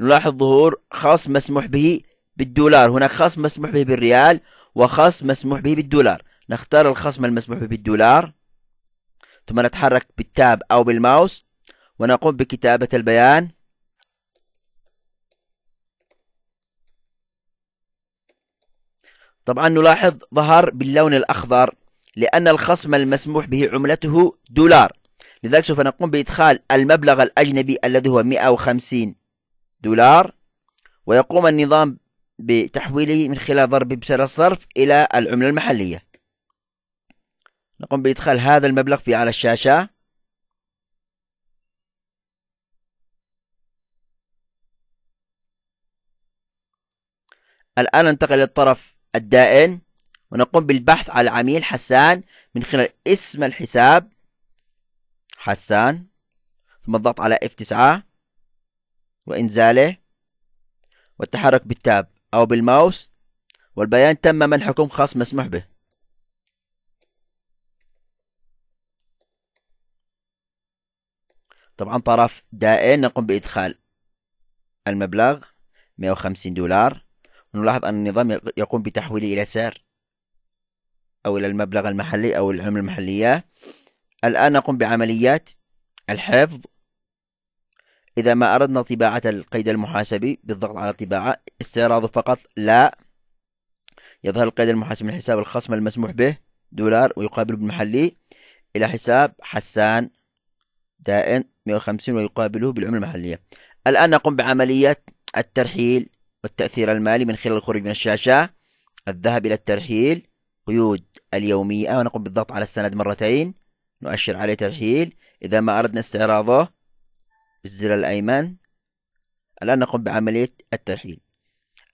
نلاحظ ظهور خاص مسموح به بالدولار هناك خاص مسموح به بالريال وخاص مسموح به بالدولار نختار الخصم المسموح به بالدولار ثم نتحرك بالتاب أو بالماوس ونقوم بكتابة البيان طبعا نلاحظ ظهر باللون الأخضر لأن الخصم المسموح به عملته دولار لذلك سوف نقوم بإدخال المبلغ الأجنبي الذي هو 150 دولار ويقوم النظام بتحويله من خلال ضرب بسعر الصرف إلى العملة المحلية نقوم بإدخال هذا المبلغ في على الشاشة الآن ننتقل إلى الطرف الدائن ونقوم بالبحث على عميل حسان من خلال اسم الحساب حسان ثم الضغط على F9 وإنزاله والتحرك بالتاب أو بالماوس والبيان تم منحكم خاص مسموح به طبعا طرف دائن نقوم بإدخال المبلغ 150 دولار ونلاحظ أن النظام يقوم بتحويله إلى سعر أو إلى المبلغ المحلي أو العملة المحلية الآن نقوم بعمليات الحفظ إذا ما أردنا طباعة القيد المحاسبي بالضغط على الطباعة استعراض فقط لا يظهر القيد المحاسب من حساب الخصم المسموح به دولار ويقابل بالمحلي إلى حساب حسان دائن 150 ويقابله بالعملة المحلية الآن نقوم بعملية الترحيل والتأثير المالي من خلال الخروج من الشاشة الذهاب إلى الترحيل قيود اليومية ونقوم بالضغط على السند مرتين نؤشر عليه ترحيل إذا ما أردنا استعراضه بالزر الأيمن الآن نقوم بعملية الترحيل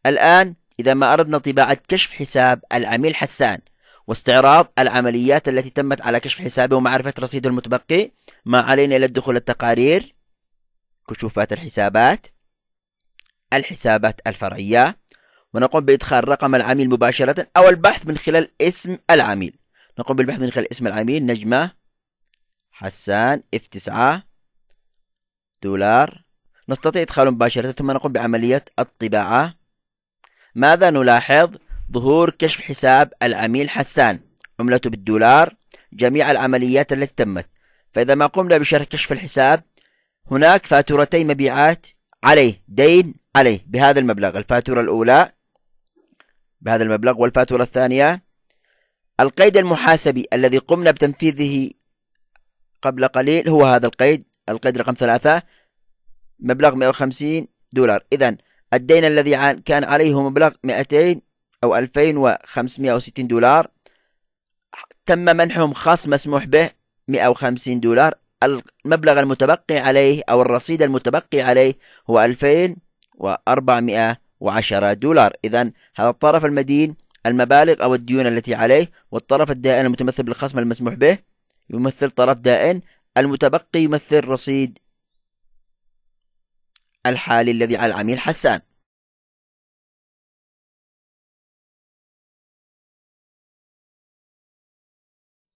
الآن إذا ما أردنا طباعة كشف حساب العميل حسان واستعراض العمليات التي تمت على كشف حسابه ومعرفة رصيده المتبقي ما علينا إلا الدخول التقارير كشوفات الحسابات الحسابات الفرعية ونقوم بإدخال رقم العميل مباشرة أو البحث من خلال اسم العميل نقوم بالبحث من خلال اسم العميل نجمه حسان اف 9 دولار نستطيع إدخاله مباشرة ثم نقوم بعملية الطباعة ماذا نلاحظ؟ ظهور كشف حساب العميل حسان عملته بالدولار جميع العمليات التي تمت فإذا ما قمنا بشرح كشف الحساب هناك فاتورتين مبيعات عليه دين عليه بهذا المبلغ الفاتورة الأولى بهذا المبلغ والفاتورة الثانية القيد المحاسبي الذي قمنا بتنفيذه قبل قليل هو هذا القيد القيد رقم ثلاثة مبلغ 150 دولار إذا الدين الذي كان عليه مبلغ 200 أو 2560 دولار تم منحهم خصم مسموح به 150 دولار المبلغ المتبقي عليه أو الرصيد المتبقي عليه هو 2410 دولار إذا هذا الطرف المدين المبالغ أو الديون التي عليه والطرف الدائن المتمثل بالخصم المسموح به يمثل طرف دائن المتبقي يمثل رصيد الحالي الذي على العميل حسان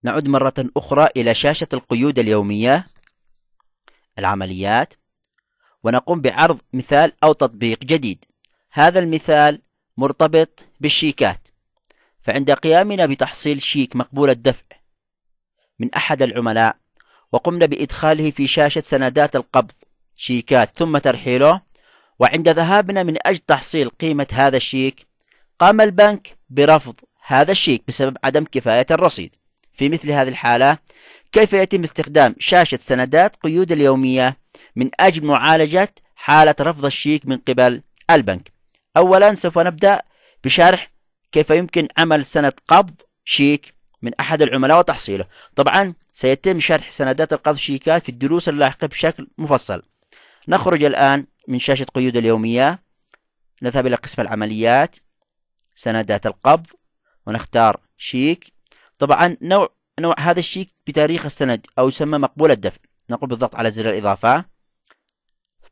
نعود مرة أخرى إلى شاشة القيود اليومية العمليات ونقوم بعرض مثال أو تطبيق جديد هذا المثال مرتبط بالشيكات فعند قيامنا بتحصيل شيك مقبول الدفع من أحد العملاء وقمنا بإدخاله في شاشة سندات القبض شيكات ثم ترحيله وعند ذهابنا من أجل تحصيل قيمة هذا الشيك قام البنك برفض هذا الشيك بسبب عدم كفاية الرصيد في مثل هذه الحالة كيف يتم استخدام شاشة سندات قيود اليومية من أجل معالجة حالة رفض الشيك من قبل البنك أولا سوف نبدأ بشرح كيف يمكن عمل سند قبض شيك من أحد العملاء وتحصيله طبعا سيتم شرح سندات القبض شيكات في الدروس اللاحقة بشكل مفصل نخرج الآن من شاشة قيود اليومية نذهب إلى قسم العمليات سندات القبض ونختار شيك طبعا نوع نوع هذا الشيك بتاريخ السند أو يسمى مقبول الدفع نقوم بالضغط على زر الإضافة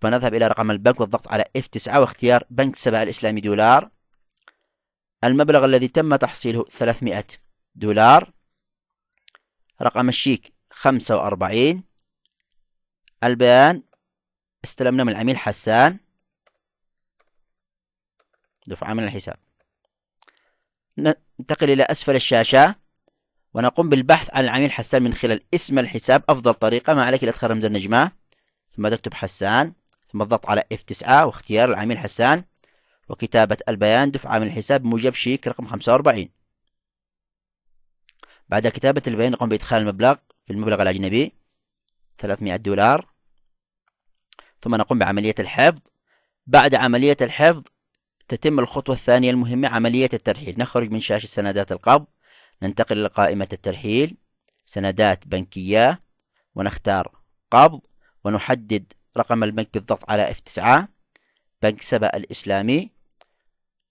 فنذهب إلى رقم البنك والضغط على F9 واختيار بنك سبع الإسلامي دولار المبلغ الذي تم تحصيله 300 دولار رقم الشيك خمسة وأربعين البيان استلمنا من العميل حسان دفعة من الحساب ننتقل إلى أسفل الشاشة ونقوم بالبحث عن العميل حسان من خلال اسم الحساب أفضل طريقة ما عليك إلا تدخل رمز النجمة ثم تكتب حسان ثم الضغط على F9 واختيار العميل حسان وكتابة البيان دفعة من الحساب موجب شيك رقم 45 بعد كتابة البيان يقوم بإدخال المبلغ في المبلغ الأجنبي 300 دولار ثم نقوم بعملية الحفظ بعد عملية الحفظ تتم الخطوة الثانية المهمة عملية الترحيل نخرج من شاشة سندات القبض ننتقل إلى قائمة الترحيل سندات بنكية ونختار قبض ونحدد رقم البنك بالضغط على F9 بنك سبأ الإسلامي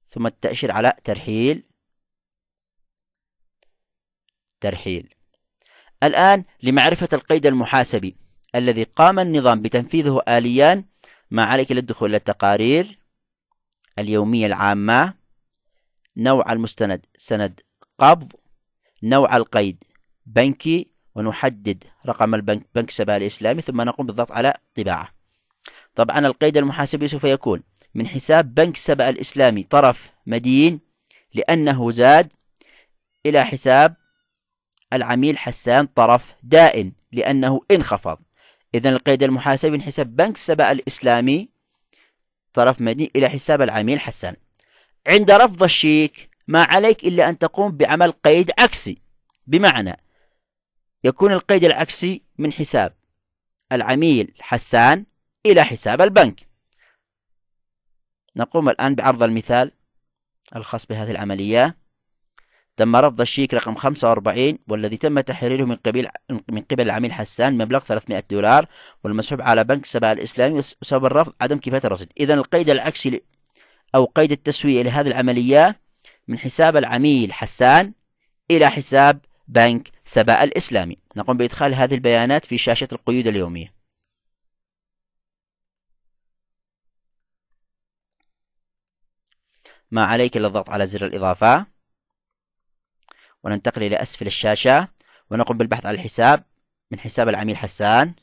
ثم التأشير على ترحيل الترحيل الآن لمعرفة القيد المحاسبي الذي قام النظام بتنفيذه آليا ما عليك إلا الدخول إلى التقارير اليومية العامة نوع المستند سند قبض نوع القيد بنكي ونحدد رقم البنك بنك سبا الإسلامي ثم نقوم بالضغط على طباعة طبعا القيد المحاسبي سوف يكون من حساب بنك سبا الإسلامي طرف مدين لأنه زاد إلى حساب العميل حسان طرف دائن لأنه انخفض إذا القيد المحاسبي حساب بنك سبأ الإسلامي طرف مدني إلى حساب العميل حسان عند رفض الشيك ما عليك إلا أن تقوم بعمل قيد عكسي بمعنى يكون القيد العكسي من حساب العميل حسان إلى حساب البنك نقوم الآن بعرض المثال الخاص بهذه العملية تم رفض الشيك رقم 45 والذي تم تحريره من قبل من قبل العميل حسان مبلغ 300 دولار والمسحوب على بنك سبع الإسلامي وسبب الرفض عدم كفاية الرصيد إذا القيد العكسي أو قيد التسوية لهذه العملية من حساب العميل حسان إلى حساب بنك سبا الإسلامي نقوم بإدخال هذه البيانات في شاشة القيود اليومية ما عليك إلا الضغط على زر الإضافة وننتقل إلى أسفل الشاشة ونقوم بالبحث على الحساب من حساب العميل حسان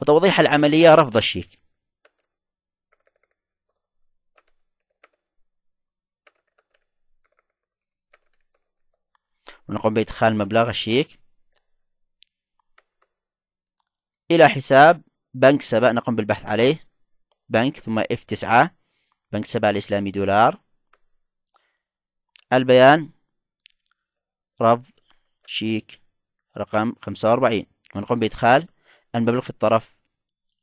وتوضيح العملية رفض الشيك ونقوم بإدخال مبلغ الشيك إلى حساب بنك سبا نقوم بالبحث عليه بنك ثم F9 بنك سبا الإسلامي دولار البيان رفض شيك رقم خمسة وأربعين ونقوم بإدخال المبلغ في الطرف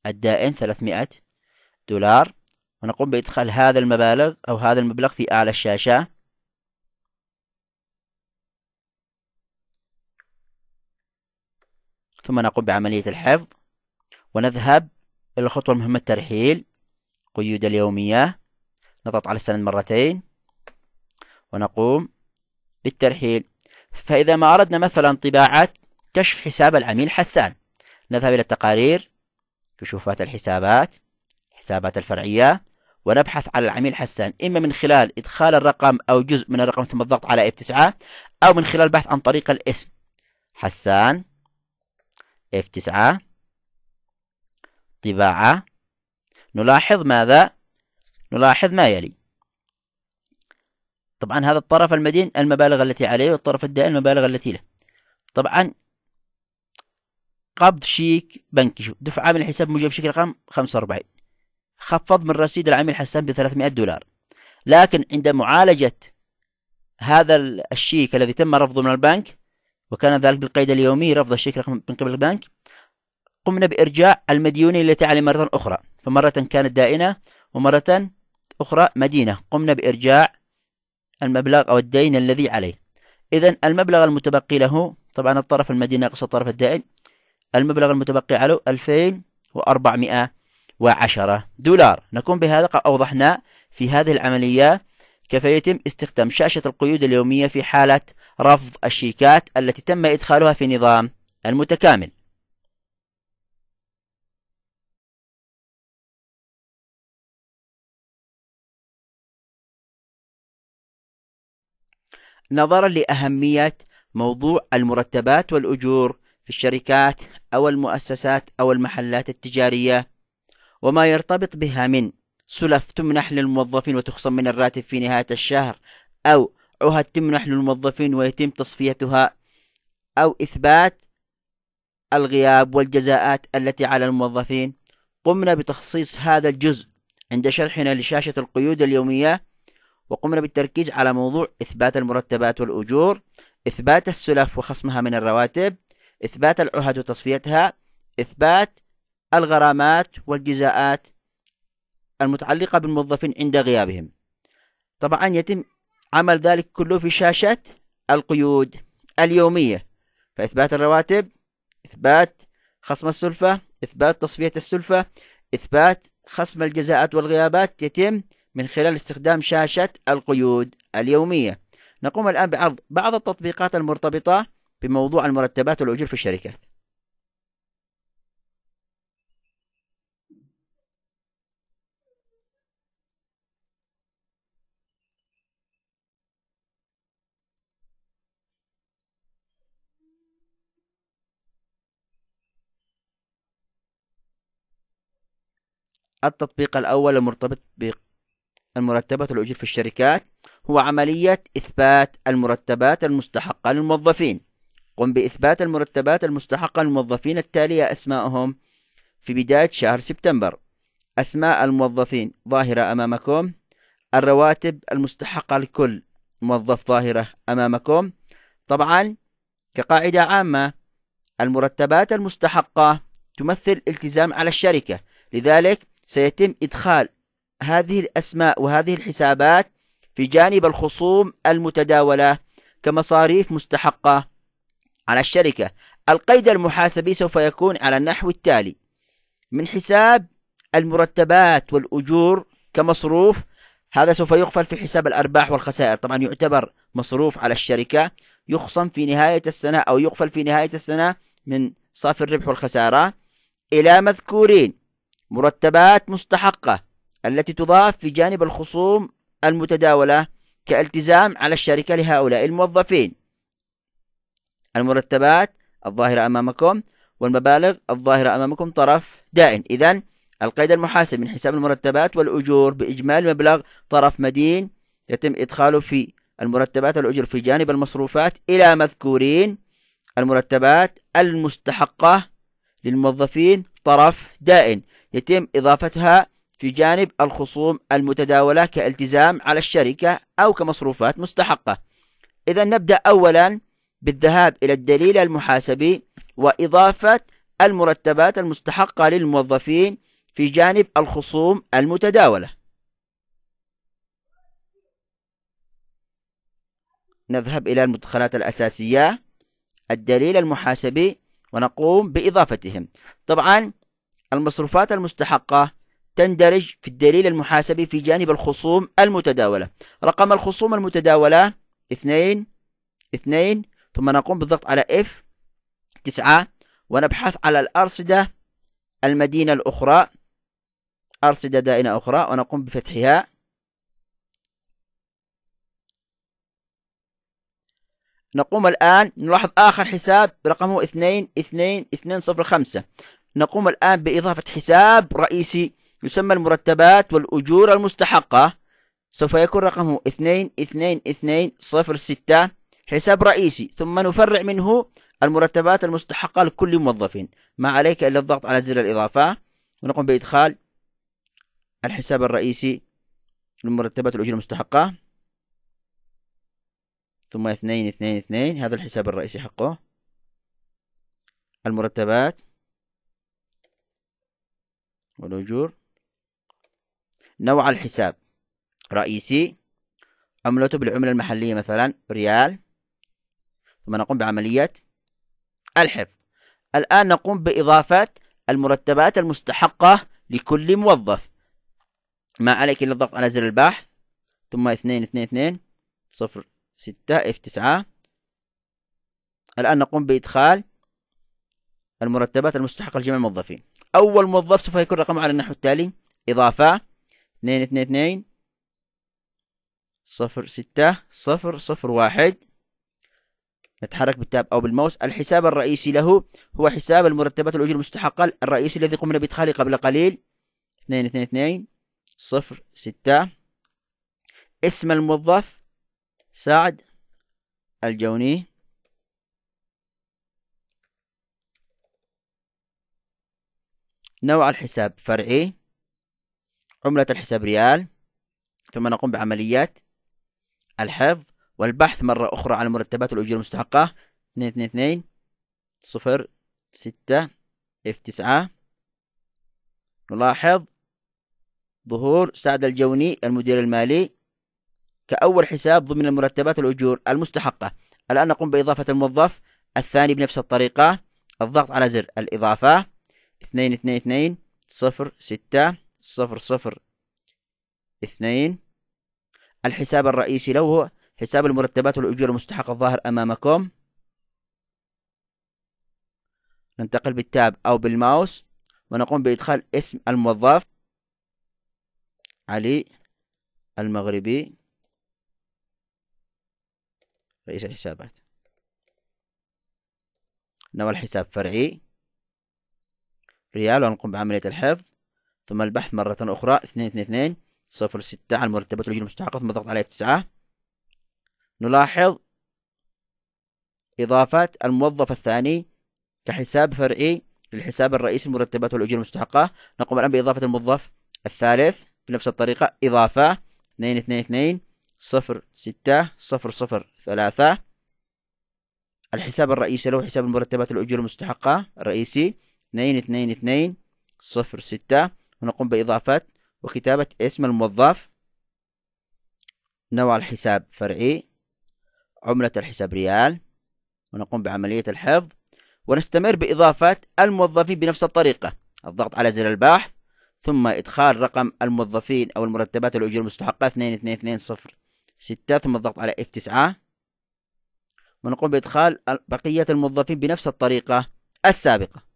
الدائن ثلاثمائة دولار ونقوم بإدخال هذا المبالغ أو هذا المبلغ في أعلى الشاشة ثم نقوم بعملية الحفظ ونذهب إلى الخطوة المهمة الترحيل قيود اليومية نضغط على السند مرتين ونقوم بالترحيل فإذا ما أردنا مثلا طباعة كشف حساب العميل حسان نذهب إلى التقارير كشوفات الحسابات الحسابات الفرعية ونبحث على العميل حسان إما من خلال إدخال الرقم أو جزء من الرقم ثم الضغط على F9 أو من خلال بحث عن طريق الاسم حسان F9 طباعة نلاحظ ماذا؟ نلاحظ ما يلي طبعا هذا الطرف المدين المبالغ التي عليه والطرف الدائن المبالغ التي له طبعا قبض شيك بنكي دفع عامل الحساب موجب شيك رقم 45 خفض من رصيد العميل حسان ب 300 دولار لكن عند معالجة هذا الشيك الذي تم رفضه من البنك وكان ذلك بالقيد اليومي رفض الشيك رقم من قبل البنك قمنا بإرجاع المديونة التي عليه مرة أخرى فمرة كانت دائنة ومرة أخرى مدينة قمنا بإرجاع المبلغ أو الدين الذي عليه إذا المبلغ المتبقي له طبعا الطرف المدين ناقص الطرف الدائن المبلغ المتبقي عليه 2410 دولار نكون بهذا قد أوضحنا في هذه العملية كيف يتم استخدام شاشة القيود اليومية في حالة رفض الشيكات التي تم إدخالها في نظام المتكامل نظرا لأهمية موضوع المرتبات والأجور في الشركات أو المؤسسات أو المحلات التجارية وما يرتبط بها من سلف تمنح للموظفين وتخصم من الراتب في نهاية الشهر أو عهد تمنح للموظفين ويتم تصفيتها أو إثبات الغياب والجزاءات التي على الموظفين قمنا بتخصيص هذا الجزء عند شرحنا لشاشة القيود اليومية وقمنا بالتركيز على موضوع إثبات المرتبات والأجور إثبات السلف وخصمها من الرواتب إثبات العهد وتصفيتها إثبات الغرامات والجزاءات المتعلقة بالموظفين عند غيابهم طبعا يتم عمل ذلك كله في شاشة القيود اليومية فإثبات الرواتب إثبات خصم السلفة إثبات تصفية السلفة إثبات خصم الجزاءات والغيابات يتم من خلال استخدام شاشة القيود اليومية نقوم الآن بعرض بعض التطبيقات المرتبطة بموضوع المرتبات والأجور في الشركات التطبيق الأول المرتبط المرتبات الأجور في الشركات هو عملية إثبات المرتبات المستحقة للموظفين قم بإثبات المرتبات المستحقة للموظفين التالية أسماءهم في بداية شهر سبتمبر أسماء الموظفين ظاهرة أمامكم الرواتب المستحقة لكل موظف ظاهرة أمامكم طبعا كقاعدة عامة المرتبات المستحقة تمثل التزام على الشركة لذلك سيتم إدخال هذه الأسماء وهذه الحسابات في جانب الخصوم المتداولة كمصاريف مستحقة على الشركة القيد المحاسبي سوف يكون على النحو التالي من حساب المرتبات والأجور كمصروف هذا سوف يغفل في حساب الأرباح والخسائر طبعا يعتبر مصروف على الشركة يخصم في نهاية السنة أو يغفل في نهاية السنة من صافي الربح والخسارة إلى مذكورين مرتبات مستحقة التي تضاف في جانب الخصوم المتداولة كالتزام على الشركة لهؤلاء الموظفين المرتبات الظاهرة أمامكم والمبالغ الظاهرة أمامكم طرف دائن إذا القيد المحاسب من حساب المرتبات والأجور بإجمالي مبلغ طرف مدين يتم إدخاله في المرتبات والأجور في جانب المصروفات إلى مذكورين المرتبات المستحقة للموظفين طرف دائن يتم إضافتها في جانب الخصوم المتداولة كالتزام على الشركة أو كمصروفات مستحقة إذا نبدأ أولا بالذهاب إلى الدليل المحاسبي وإضافة المرتبات المستحقة للموظفين في جانب الخصوم المتداولة نذهب إلى المدخلات الأساسية الدليل المحاسبي ونقوم بإضافتهم طبعا المصروفات المستحقة تندرج في الدليل المحاسبي في جانب الخصوم المتداولة رقم الخصوم المتداولة اثنين اثنين ثم نقوم بالضغط على F تسعة ونبحث على الأرصدة المدينة الأخرى أرصدة دائنة أخرى ونقوم بفتحها نقوم الآن نلاحظ آخر حساب رقمه 5 نقوم الآن بإضافة حساب رئيسي يسمى المرتبات والأجور المستحقة سوف يكون رقمه 22206 حساب رئيسي ثم نفرع منه المرتبات المستحقة لكل موظف ما عليك إلا الضغط على زر الإضافة ونقوم بإدخال الحساب الرئيسي للمرتبات والأجور المستحقة ثم اثنين اثنين اثنين هذا الحساب الرئيسي حقه المرتبات والأجور نوع الحساب رئيسي عملته بالعملة المحلية مثلا ريال ثم نقوم بعملية الحفظ الآن نقوم بإضافة المرتبات المستحقة لكل موظف ما عليك إلا الضغط على زر البحث ثم اثنين اثنين اثنين صفر ستة اف تسعة الآن نقوم بإدخال المرتبات المستحقة لجميع الموظفين أول موظف سوف يكون رقمه على النحو التالي إضافة اثنين اثنين اثنين صفر ستة صفر صفر واحد نتحرك بالتاب أو بالماوس الحساب الرئيسي له هو حساب المرتبات الأجور المستحقة الرئيسي الذي قمنا بإدخاله قبل قليل اثنين اثنين اثنين صفر ستة اسم الموظف سعد الجوني نوع الحساب فرعي عملة الحساب ريال ثم نقوم بعمليات الحفظ والبحث مرة أخرى عن المرتبات والأجور المستحقة اثنين اثنين اثنين صفر ستة اف تسعة نلاحظ ظهور سعد الجوني المدير المالي كأول حساب ضمن المرتبات والأجور المستحقة الآن نقوم بإضافة الموظف الثاني بنفس الطريقة الضغط على زر الإضافة اثنين اثنين اثنين صفر ستة صفر صفر اثنين الحساب الرئيسي له هو حساب المرتبات والأجور المستحقة الظاهر أمامكم ننتقل بالتاب أو بالماوس ونقوم بإدخال اسم الموظف علي المغربي رئيس الحسابات نوع الحساب فرعي ريال ونقوم بعملية الحفظ ثم البحث مرة أخرى 222 صفر ستة المرتبات والأجور المستحقة ثم الضغط عليه F9 نلاحظ إضافة الموظف الثاني كحساب فرعي للحساب الرئيسي المرتبات والأجور المستحقة نقوم الآن بإضافة الموظف الثالث بنفس الطريقة إضافة اثنين اثنين اثنين صفر ستة صفر صفر ثلاثة الحساب الرئيسي له حساب المرتبات والأجور المستحقة الرئيسي اثنين اثنين اثنين صفر ستة ونقوم بإضافة وكتابة اسم الموظف نوع الحساب فرعي عملة الحساب ريال ونقوم بعملية الحفظ ونستمر بإضافة الموظفين بنفس الطريقة الضغط على زر البحث ثم إدخال رقم الموظفين أو المرتبات الأجور المستحقة 22206 ثم الضغط على F9 ونقوم بإدخال بقية الموظفين بنفس الطريقة السابقة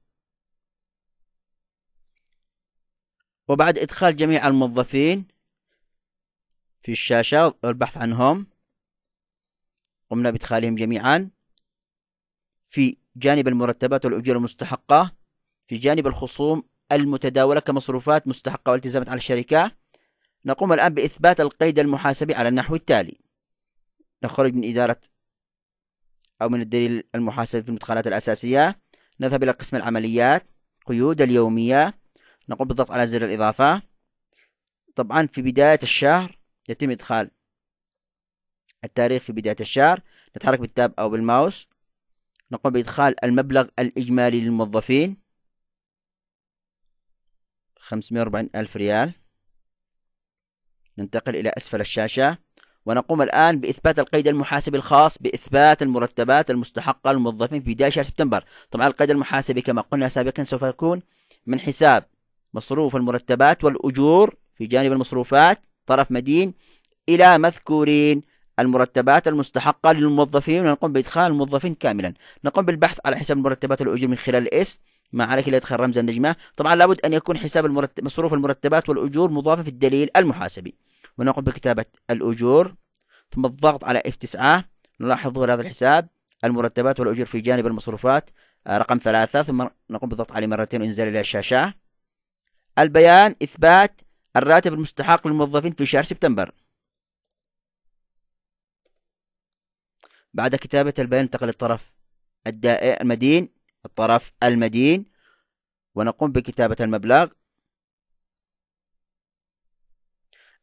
وبعد إدخال جميع الموظفين في الشاشة والبحث عنهم قمنا بإدخالهم جميعا في جانب المرتبات والأجور المستحقة في جانب الخصوم المتداولة كمصروفات مستحقة والتزامات على الشركة نقوم الآن بإثبات القيد المحاسبي على النحو التالي نخرج من إدارة أو من الدليل المحاسبي في المدخلات الأساسية نذهب إلى قسم العمليات قيود اليومية نقوم بالضغط على زر الإضافة طبعا في بداية الشهر يتم إدخال التاريخ في بداية الشهر نتحرك بالتاب أو بالماوس نقوم بإدخال المبلغ الإجمالي للموظفين 540 ألف ريال ننتقل إلى أسفل الشاشة ونقوم الآن بإثبات القيد المحاسبي الخاص بإثبات المرتبات المستحقة للموظفين في بداية شهر سبتمبر طبعا القيد المحاسبي كما قلنا سابقا سوف يكون من حساب مصروف المرتبات والأجور في جانب المصروفات طرف مدين إلى مذكورين المرتبات المستحقة للموظفين ونقوم بإدخال الموظفين كاملا نقوم بالبحث على حساب المرتبات والأجور من خلال الإس ما عليك إلا إدخال رمز النجمة طبعا لابد أن يكون حساب المرتب مصروف المرتبات والأجور مضافة في الدليل المحاسبي ونقوم بكتابة الأجور ثم الضغط على F9 نلاحظ ظهور هذا الحساب المرتبات والأجور في جانب المصروفات آه، رقم ثلاثة ثم نقوم بالضغط عليه مرتين وانزال إلى الشاشة البيان إثبات الراتب المستحق للموظفين في شهر سبتمبر بعد كتابة البيان انتقل الطرف المدين الطرف المدين ونقوم بكتابة المبلغ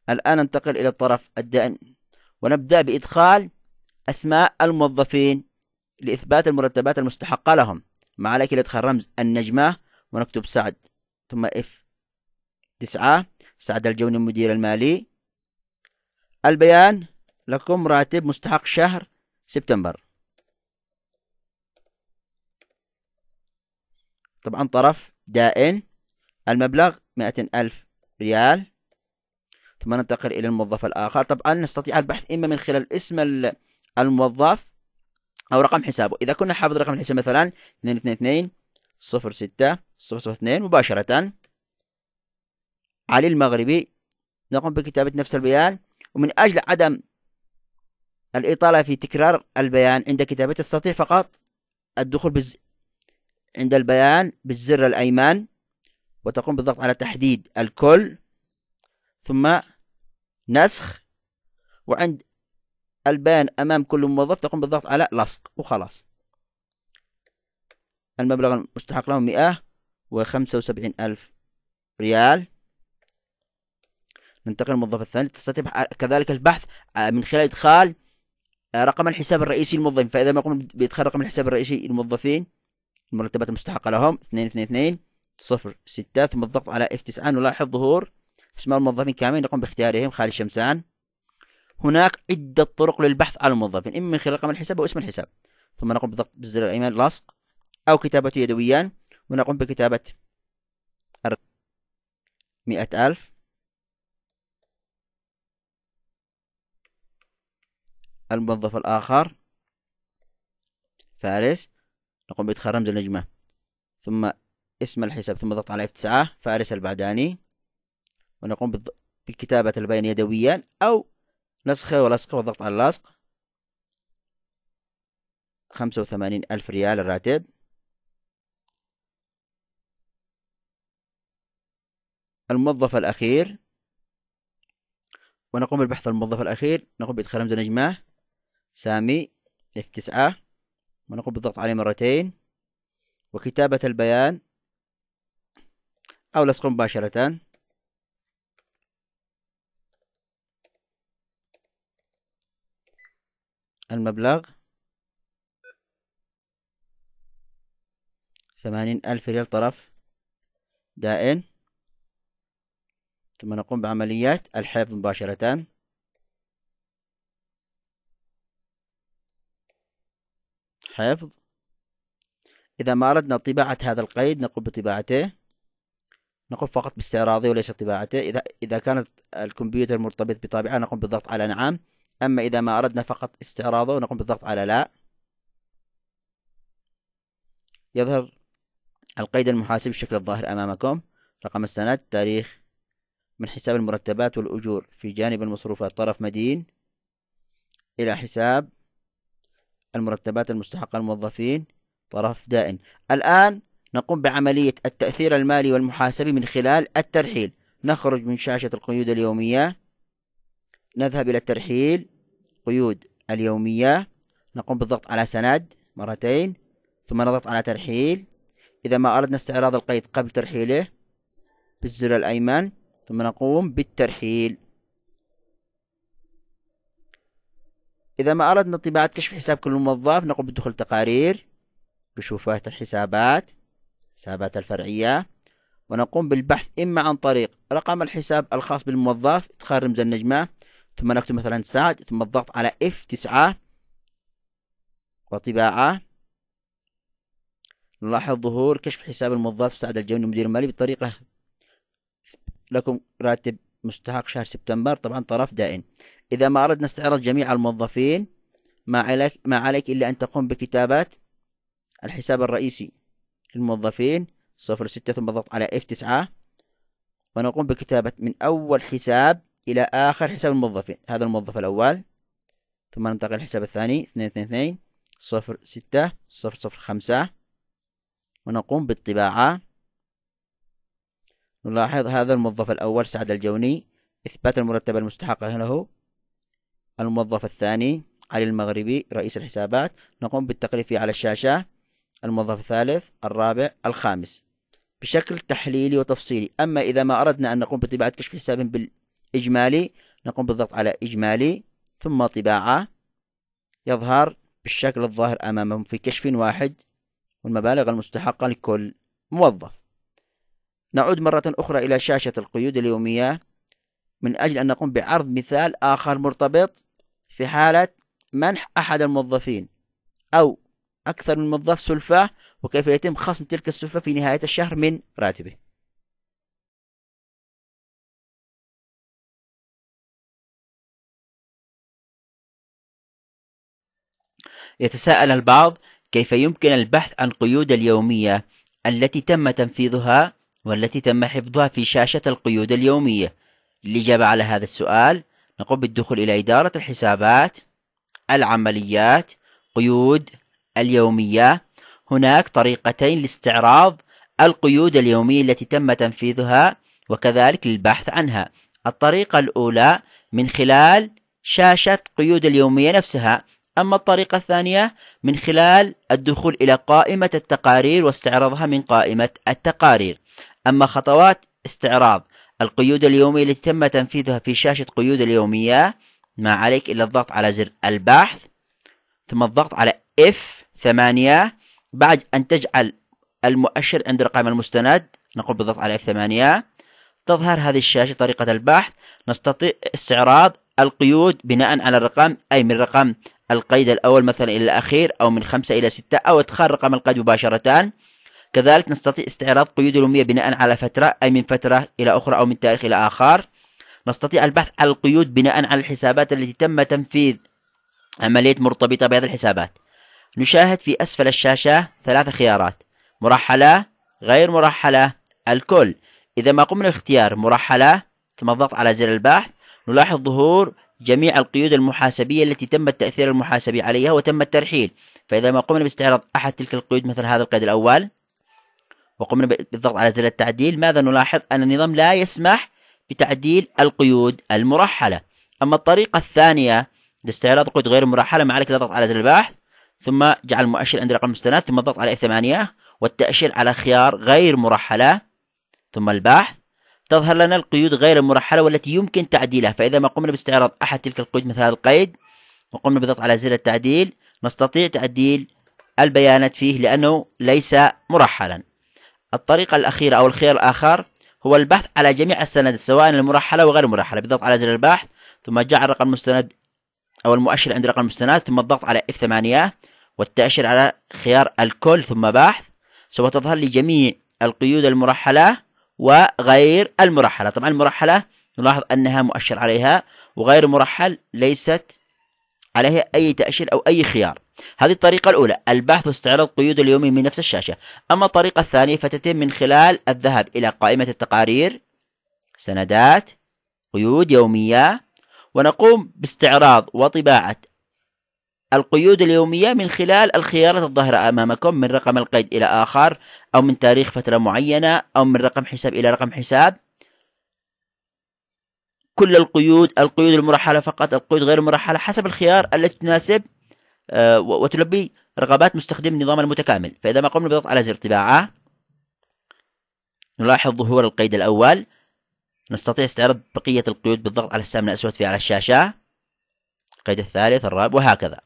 الآن ننتقل إلى الطرف الدائن ونبدأ بإدخال أسماء الموظفين لإثبات المرتبات المستحقة لهم ما عليك إلا إدخال رمز النجمة ونكتب سعد ثم اف تسعة سعد الجوني المدير المالي البيان لكم راتب مستحق شهر سبتمبر طبعا طرف دائن المبلغ مائة ألف ريال ثم ننتقل إلى الموظف الآخر طبعا نستطيع البحث إما من خلال اسم الموظف أو رقم حسابه إذا كنا حافظ رقم الحساب مثلا 222 06 002 مباشرة علي المغربي نقوم بكتابة نفس البيان ومن أجل عدم الإطالة في تكرار البيان عند كتابة السطيح فقط الدخول بالز... عند البيان بالزر الأيمن وتقوم بالضغط على تحديد الكل ثم نسخ وعند البيان أمام كل موظف تقوم بالضغط على لصق وخلاص المبلغ المستحق له مئة وخمسة وسبعين ألف ريال ننتقل للموظف الثاني تستطيع كذلك البحث آه، من خلال إدخال آه، رقم الحساب الرئيسي للموظفين فإذا ما قمنا بإدخال رقم الحساب الرئيسي للموظفين المرتبات المستحقة لهم 222 صفر ستة ثم الضغط على F9 نلاحظ ظهور اسماء الموظفين كاملين نقوم باختيارهم خالد شمسان هناك عدة طرق للبحث عن الموظفين إما من خلال رقم الحساب أو اسم الحساب ثم نقوم بضغط بالزر الأيمن لصق أو كتابته يدويا ونقوم بكتابة مئة ألف الموظف الآخر فارس نقوم بإدخال رمز النجمة ثم اسم الحساب ثم ضغط على F9 فارس البعداني ونقوم بكتابة البيان يدويا أو نسخه ولصقه والضغط على اللصق خمسة وثمانين ألف ريال الراتب الموظف الأخير ونقوم بالبحث الموظف الأخير نقوم بإدخال رمز النجمة سامي اف تسعة ونقوم بالضغط عليه مرتين وكتابة البيان أو لصق مباشرة المبلغ ثمانين ألف ريال طرف دائن ثم نقوم بعمليات الحفظ مباشرة حفظ إذا ما أردنا طباعة هذا القيد نقوم بطباعته نقوم فقط باستعراضه وليس طباعته إذا إذا كانت الكمبيوتر مرتبط بطابعة نقوم بالضغط على نعم أما إذا ما أردنا فقط استعراضه نقوم بالضغط على لا يظهر القيد المحاسب بالشكل الظاهر أمامكم رقم السند تاريخ من حساب المرتبات والأجور في جانب المصروفات طرف مدين إلى حساب المرتبات المستحقة للموظفين طرف دائن الآن نقوم بعملية التأثير المالي والمحاسبي من خلال الترحيل نخرج من شاشة القيود اليومية نذهب إلى الترحيل قيود اليومية نقوم بالضغط على سند مرتين ثم نضغط على ترحيل إذا ما أردنا استعراض القيد قبل ترحيله بالزر الأيمن ثم نقوم بالترحيل إذا ما أردنا طباعة كشف حساب كل موظف نقوم بدخول تقارير بشوفات الحسابات حسابات الفرعية ونقوم بالبحث إما عن طريق رقم الحساب الخاص بالموظف إدخال رمز النجمة ثم نكتب مثلا سعد ثم الضغط علي اف F9 وطباعة نلاحظ ظهور كشف حساب الموظف سعد الجوني مدير مالي بطريقة لكم راتب مستحق شهر سبتمبر طبعا طرف دائن إذا ما أردنا استعراض جميع الموظفين ما عليك, ما عليك إلا أن تقوم بكتابات الحساب الرئيسي للموظفين صفر ستة ثم ضغط على اف تسعة ونقوم بكتابة من أول حساب إلى آخر حساب الموظفين هذا الموظف الأول ثم ننتقل للحساب الثاني اثنين اثنين اثنين صفر ستة صفر صفر خمسة ونقوم بالطباعة نلاحظ هذا الموظف الأول سعد الجوني إثبات المرتب المستحق له الموظف الثاني علي المغربي رئيس الحسابات نقوم بالتقريب فيه على الشاشة الموظف الثالث الرابع الخامس بشكل تحليلي وتفصيلي أما إذا ما أردنا أن نقوم بطباعة كشف حساب بالإجمالي نقوم بالضغط على إجمالي ثم طباعة يظهر بالشكل الظاهر أمامهم في كشف واحد والمبالغ المستحقة لكل موظف نعود مرة أخرى إلى شاشة القيود اليومية من أجل أن نقوم بعرض مثال آخر مرتبط في حالة منح أحد الموظفين أو أكثر من موظف سلفة وكيف يتم خصم تلك السلفة في نهاية الشهر من راتبه يتساءل البعض كيف يمكن البحث عن قيود اليومية التي تم تنفيذها والتي تم حفظها في شاشة القيود اليومية؟ الإجابة على هذا السؤال نقوم بالدخول إلى إدارة الحسابات العمليات قيود اليومية هناك طريقتين لاستعراض القيود اليومية التي تم تنفيذها وكذلك للبحث عنها الطريقة الأولى من خلال شاشة قيود اليومية نفسها أما الطريقة الثانية من خلال الدخول إلى قائمة التقارير واستعراضها من قائمة التقارير أما خطوات استعراض القيود اليومية التي تم تنفيذها في شاشة قيود اليومية ما عليك إلا الضغط على زر البحث ثم الضغط على F8 بعد أن تجعل المؤشر عند رقم المستند نقوم بالضغط على F8 تظهر هذه الشاشة طريقة البحث نستطيع استعراض القيود بناء على الرقم أي من رقم القيد الأول مثلا إلى الأخير أو من خمسة إلى ستة أو إدخال رقم القيد مباشرة كذلك نستطيع استعراض قيود الأمية بناء على فترة أي من فترة إلى أخرى أو من تاريخ إلى آخر نستطيع البحث عن القيود بناء على الحسابات التي تم تنفيذ عملية مرتبطة بهذه الحسابات نشاهد في أسفل الشاشة ثلاث خيارات مرحلة غير مرحلة الكل إذا ما قمنا باختيار مرحلة ثم الضغط على زر البحث نلاحظ ظهور جميع القيود المحاسبية التي تم التأثير المحاسبي عليها وتم الترحيل فإذا ما قمنا باستعراض أحد تلك القيود مثل هذا القيد الأول وقمنا بالضغط على زر التعديل ماذا نلاحظ أن النظام لا يسمح بتعديل القيود المرحلة أما الطريقة الثانية لاستعراض قيود غير مرحلة ما عليك الضغط على زر البحث ثم جعل المؤشر عند رقم المستند ثم الضغط على F8 والتأشير على خيار غير مرحلة ثم البحث تظهر لنا القيود غير المرحلة والتي يمكن تعديلها فإذا ما قمنا باستعراض أحد تلك القيود مثل هذا القيد وقمنا بالضغط على زر التعديل نستطيع تعديل البيانات فيه لأنه ليس مرحلا الطريقة الأخيرة أو الخيار الآخر هو البحث على جميع السند سواء المرحلة وغير المرحلة بالضغط على زر البحث ثم جعل رقم المستند أو المؤشر عند رقم المستند ثم الضغط على F8 والتأشير على خيار الكل ثم بحث سوف تظهر لي جميع القيود المرحلة وغير المرحلة طبعا المرحلة نلاحظ أنها مؤشر عليها وغير مرحل ليست عليها أي تأشير أو أي خيار هذه الطريقة الأولى البحث واستعراض قيود اليوم من نفس الشاشة أما الطريقة الثانية فتتم من خلال الذهاب إلى قائمة التقارير سندات قيود يومية ونقوم باستعراض وطباعة القيود اليومية من خلال الخيارات الظاهرة أمامكم من رقم القيد إلى آخر أو من تاريخ فترة معينة أو من رقم حساب إلى رقم حساب كل القيود القيود المرحلة فقط القيود غير المرحلة حسب الخيار التي تناسب آه، وتلبي رغبات مستخدم النظام المتكامل فإذا ما قمنا بالضغط على زر طباعة نلاحظ ظهور القيد الأول نستطيع استعراض بقية القيود بالضغط على السهم الأسود في على الشاشة القيد الثالث الرابع وهكذا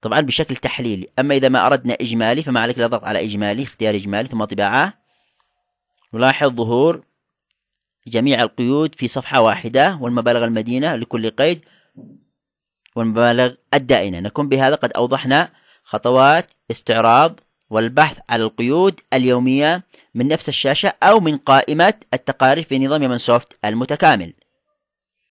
طبعا بشكل تحليلي أما إذا ما أردنا إجمالي فما عليك إلا الضغط على إجمالي اختيار إجمالي ثم طباعة نلاحظ ظهور جميع القيود في صفحة واحدة والمبالغ المدينة لكل قيد والمبالغ الدائنة نكون بهذا قد أوضحنا خطوات استعراض والبحث على القيود اليومية من نفس الشاشة أو من قائمة التقارير في نظام يمن سوفت المتكامل